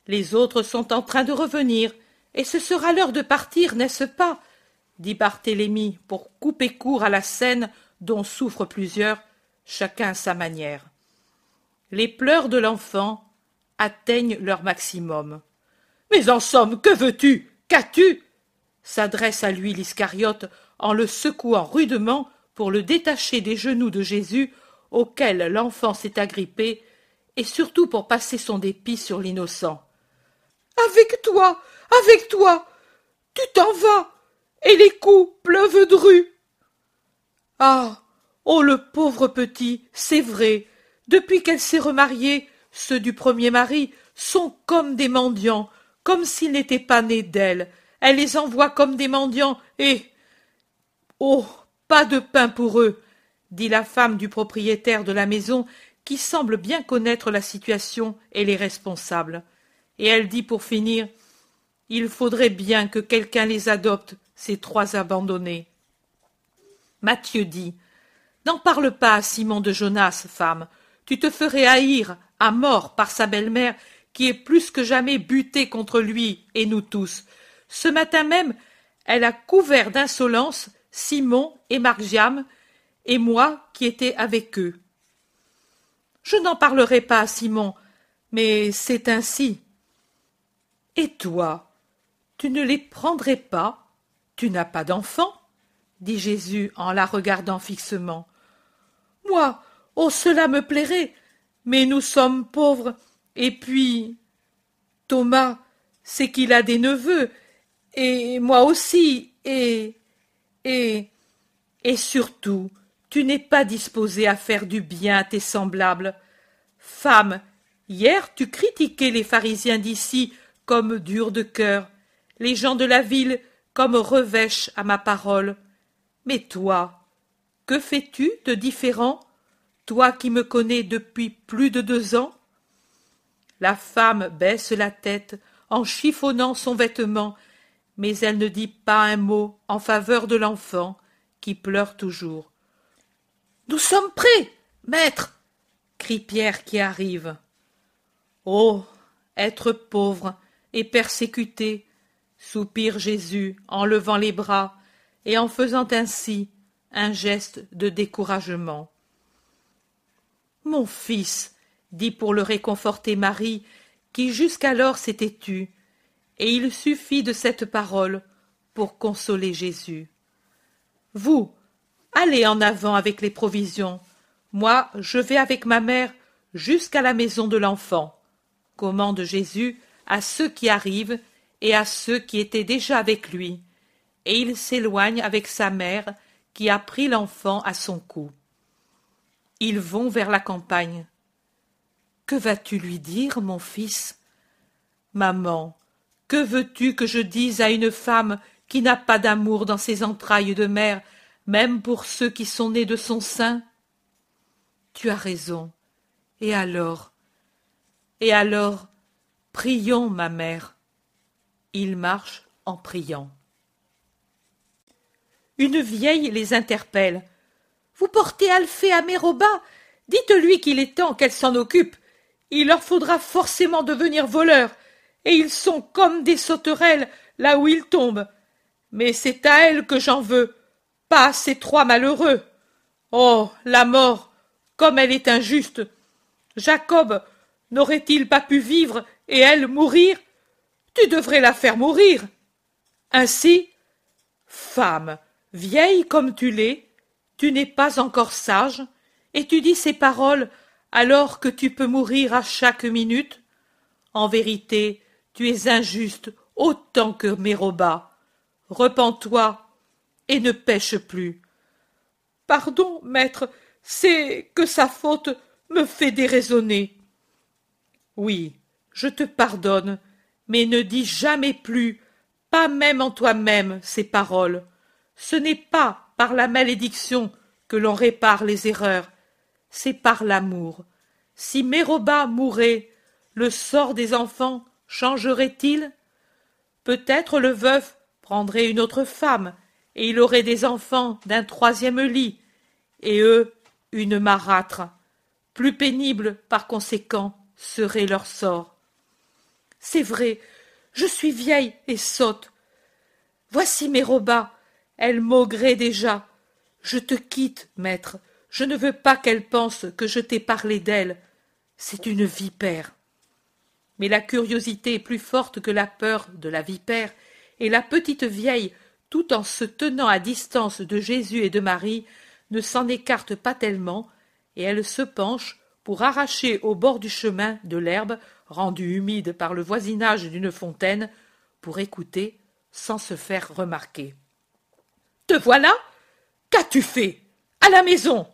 Les autres sont en train de revenir, et ce sera l'heure de partir, n'est-ce pas dit Barthélemy pour couper court à la scène dont souffrent plusieurs chacun sa manière. Les pleurs de l'enfant atteignent leur maximum. Mais en somme, que veux-tu Qu'as-tu s'adresse à lui l'Iscariote en le secouant rudement pour le détacher des genoux de Jésus auquel l'enfant s'est agrippé, et surtout pour passer son dépit sur l'innocent. Avec toi, avec toi, tu t'en vas, et les coups pleuvent dru. Ah Oh le pauvre petit, c'est vrai. Depuis qu'elle s'est remariée, ceux du premier mari sont comme des mendiants, comme s'ils n'étaient pas nés d'elle. Elle les envoie comme des mendiants et. Oh, pas de pain pour eux, dit la femme du propriétaire de la maison qui semble bien connaître la situation et les responsables. Et elle dit pour finir Il faudrait bien que quelqu'un les adopte, ces trois abandonnés. Mathieu dit N'en parle pas à Simon de Jonas, femme. Tu te ferais haïr à mort par sa belle-mère qui est plus que jamais butée contre lui et nous tous. Ce matin même, elle a couvert d'insolence Simon et Margiam et moi qui étais avec eux. Je n'en parlerai pas à Simon, mais c'est ainsi. Et toi, tu ne les prendrais pas Tu n'as pas d'enfant dit Jésus en la regardant fixement moi oh cela me plairait mais nous sommes pauvres et puis thomas c'est qu'il a des neveux et moi aussi et et et surtout tu n'es pas disposé à faire du bien à tes semblables femme hier tu critiquais les pharisiens d'ici comme durs de cœur les gens de la ville comme revêches à ma parole mais toi que fais-tu de différent, toi qui me connais depuis plus de deux ans La femme baisse la tête en chiffonnant son vêtement, mais elle ne dit pas un mot en faveur de l'enfant qui pleure toujours. Nous sommes prêts, maître crie Pierre qui arrive. Oh être pauvre et persécuté soupire Jésus en levant les bras et en faisant ainsi un geste de découragement. Mon fils, dit pour le réconforter Marie, qui jusqu'alors s'était tue, et il suffit de cette parole pour consoler Jésus. Vous, allez en avant avec les provisions. Moi, je vais avec ma mère jusqu'à la maison de l'enfant. Commande Jésus à ceux qui arrivent et à ceux qui étaient déjà avec lui. Et il s'éloigne avec sa mère qui a pris l'enfant à son cou. Ils vont vers la campagne. Que vas-tu lui dire, mon fils Maman, que veux-tu que je dise à une femme qui n'a pas d'amour dans ses entrailles de mère, même pour ceux qui sont nés de son sein Tu as raison. Et alors Et alors Prions, ma mère. Il marche en priant. Une vieille les interpelle. Vous portez Alphée à Méroba Dites-lui qu'il est temps qu'elle s'en occupe. Il leur faudra forcément devenir voleurs, et ils sont comme des sauterelles là où ils tombent. Mais c'est à elle que j'en veux, pas à ces trois malheureux. Oh, la mort, comme elle est injuste. Jacob n'aurait-il pas pu vivre et elle mourir Tu devrais la faire mourir. Ainsi, femme, Vieille comme tu l'es, tu n'es pas encore sage, et tu dis ces paroles alors que tu peux mourir à chaque minute. En vérité, tu es injuste autant que Méroba. Repens-toi et ne pêche plus. Pardon, maître, c'est que sa faute me fait déraisonner. Oui, je te pardonne, mais ne dis jamais plus, pas même en toi-même, ces paroles ce n'est pas par la malédiction que l'on répare les erreurs, c'est par l'amour. Si Méroba mourait, le sort des enfants changerait-il Peut-être le veuf prendrait une autre femme, et il aurait des enfants d'un troisième lit, et eux, une marâtre. Plus pénible, par conséquent, serait leur sort. C'est vrai, je suis vieille et sotte. Voici Méroba, elle maugrait déjà. Je te quitte, maître. Je ne veux pas qu'elle pense que je t'ai parlé d'elle. C'est une vipère. Mais la curiosité est plus forte que la peur de la vipère, et la petite vieille, tout en se tenant à distance de Jésus et de Marie, ne s'en écarte pas tellement, et elle se penche pour arracher au bord du chemin de l'herbe, rendue humide par le voisinage d'une fontaine, pour écouter sans se faire remarquer. Te voilà Qu'as-tu fait À la maison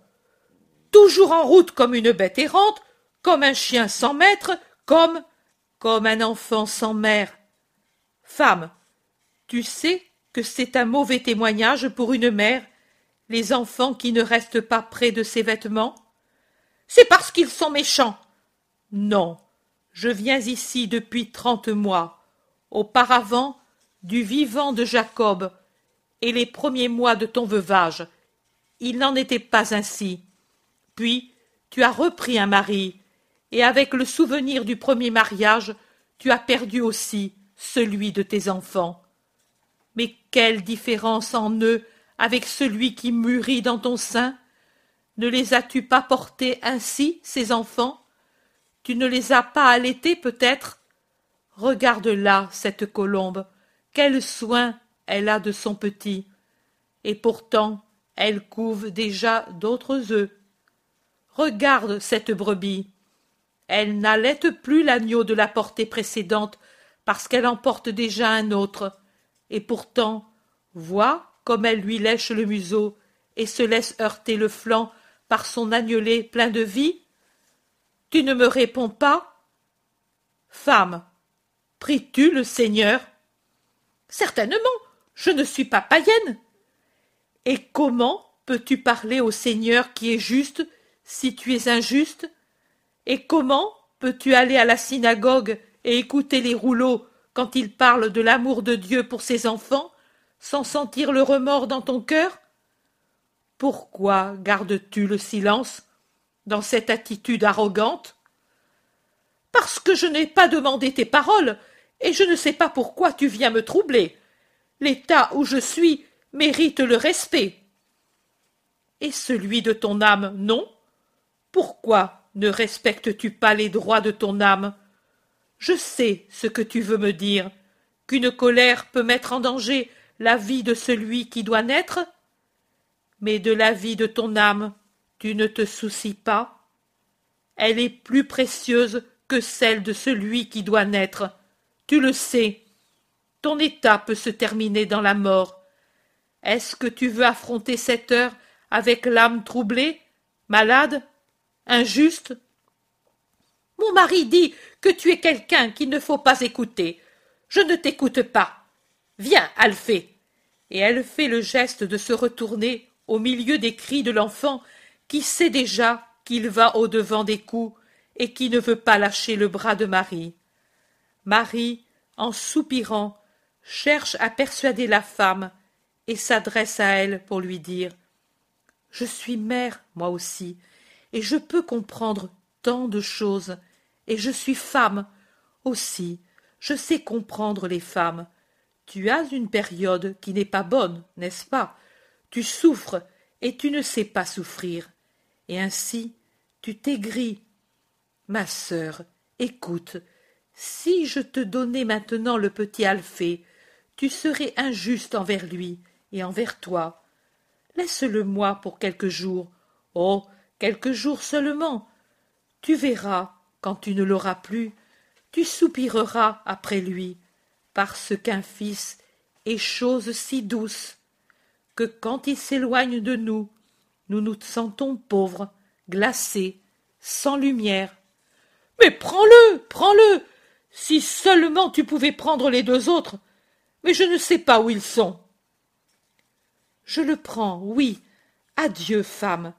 Toujours en route comme une bête errante, comme un chien sans maître, comme. comme un enfant sans mère. Femme, tu sais que c'est un mauvais témoignage pour une mère, les enfants qui ne restent pas près de ses vêtements C'est parce qu'ils sont méchants. Non, je viens ici depuis trente mois. Auparavant, du vivant de Jacob, et les premiers mois de ton veuvage. Il n'en était pas ainsi. Puis, tu as repris un mari, et avec le souvenir du premier mariage, tu as perdu aussi celui de tes enfants. Mais quelle différence en eux avec celui qui mûrit dans ton sein Ne les as-tu pas portés ainsi, ces enfants Tu ne les as pas allaités peut-être Regarde là cette colombe, quel soin elle a de son petit, et pourtant elle couve déjà d'autres œufs. Regarde cette brebis. Elle n'allait plus l'agneau de la portée précédente parce qu'elle emporte déjà un autre. Et pourtant, vois comme elle lui lèche le museau et se laisse heurter le flanc par son agnelé plein de vie. Tu ne me réponds pas Femme, prie tu le Seigneur Certainement, je ne suis pas païenne. Et comment peux-tu parler au Seigneur qui est juste si tu es injuste Et comment peux-tu aller à la synagogue et écouter les rouleaux quand ils parlent de l'amour de Dieu pour ses enfants sans sentir le remords dans ton cœur Pourquoi gardes-tu le silence dans cette attitude arrogante Parce que je n'ai pas demandé tes paroles et je ne sais pas pourquoi tu viens me troubler l'état où je suis mérite le respect. Et celui de ton âme, non Pourquoi ne respectes-tu pas les droits de ton âme Je sais ce que tu veux me dire, qu'une colère peut mettre en danger la vie de celui qui doit naître Mais de la vie de ton âme, tu ne te soucies pas Elle est plus précieuse que celle de celui qui doit naître. Tu le sais. Ton état peut se terminer dans la mort. Est-ce que tu veux affronter cette heure avec l'âme troublée, malade, injuste Mon mari dit que tu es quelqu'un qu'il ne faut pas écouter. Je ne t'écoute pas. Viens, Alphée. Et elle fait le geste de se retourner au milieu des cris de l'enfant qui sait déjà qu'il va au-devant des coups et qui ne veut pas lâcher le bras de Marie. Marie, en soupirant, cherche à persuader la femme et s'adresse à elle pour lui dire Je suis mère, moi aussi, et je peux comprendre tant de choses, et je suis femme aussi, je sais comprendre les femmes. Tu as une période qui n'est pas bonne, n'est-ce pas Tu souffres et tu ne sais pas souffrir. Et ainsi, tu t'aigris. Ma sœur, écoute, si je te donnais maintenant le petit Alphée, tu serais injuste envers lui et envers toi. Laisse-le moi pour quelques jours. Oh, quelques jours seulement. Tu verras, quand tu ne l'auras plus, tu soupireras après lui, parce qu'un fils est chose si douce que quand il s'éloigne de nous, nous nous sentons pauvres, glacés, sans lumière. Mais prends-le, prends-le si seulement tu pouvais prendre les deux autres, mais je ne sais pas où ils sont. Je le prends, oui. Adieu, femme.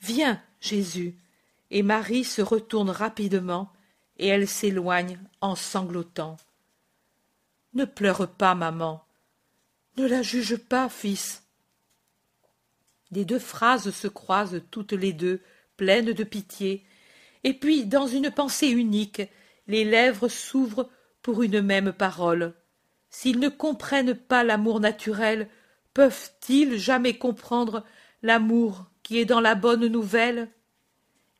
Viens, Jésus. Et Marie se retourne rapidement, et elle s'éloigne en sanglotant. Ne pleure pas, maman. Ne la juge pas, fils. Les deux phrases se croisent toutes les deux, pleines de pitié, et puis, dans une pensée unique, les lèvres s'ouvrent pour une même parole. S'ils ne comprennent pas l'amour naturel, peuvent-ils jamais comprendre l'amour qui est dans la bonne nouvelle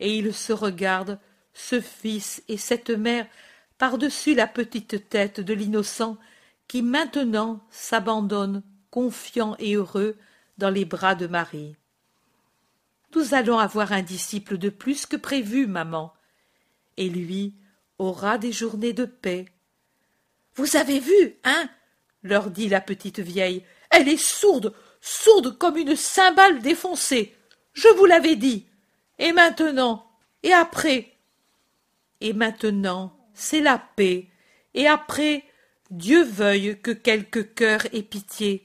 Et ils se regardent, ce fils et cette mère, par-dessus la petite tête de l'innocent qui maintenant s'abandonne, confiant et heureux, dans les bras de Marie. Nous allons avoir un disciple de plus que prévu, maman, et lui aura des journées de paix vous avez vu, hein? leur dit la petite vieille. Elle est sourde, sourde comme une cymbale défoncée. Je vous l'avais dit. Et maintenant, et après. Et maintenant, c'est la paix. Et après, Dieu veuille que quelque cœur ait pitié.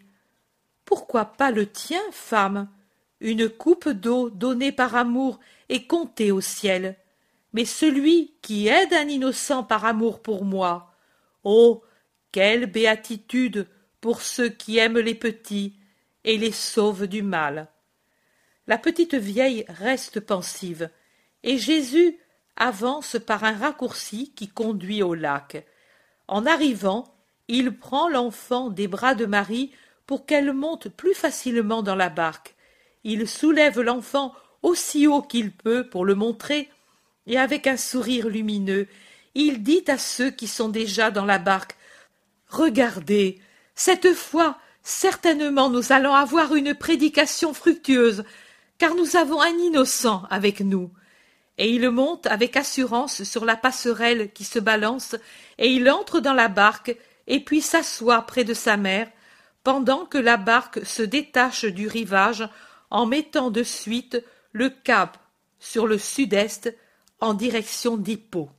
Pourquoi pas le tien, femme? Une coupe d'eau donnée par amour est comptée au ciel. Mais celui qui aide un innocent par amour pour moi, Oh, quelle béatitude pour ceux qui aiment les petits et les sauvent du mal. La petite vieille reste pensive, et Jésus avance par un raccourci qui conduit au lac. En arrivant, il prend l'enfant des bras de Marie pour qu'elle monte plus facilement dans la barque. Il soulève l'enfant aussi haut qu'il peut pour le montrer, et avec un sourire lumineux, il dit à ceux qui sont déjà dans la barque Regardez, cette fois, certainement nous allons avoir une prédication fructueuse, car nous avons un innocent avec nous. Et il monte avec assurance sur la passerelle qui se balance, et il entre dans la barque, et puis s'assoit près de sa mère, pendant que la barque se détache du rivage en mettant de suite le cap sur le sud-est en direction d'Hippo.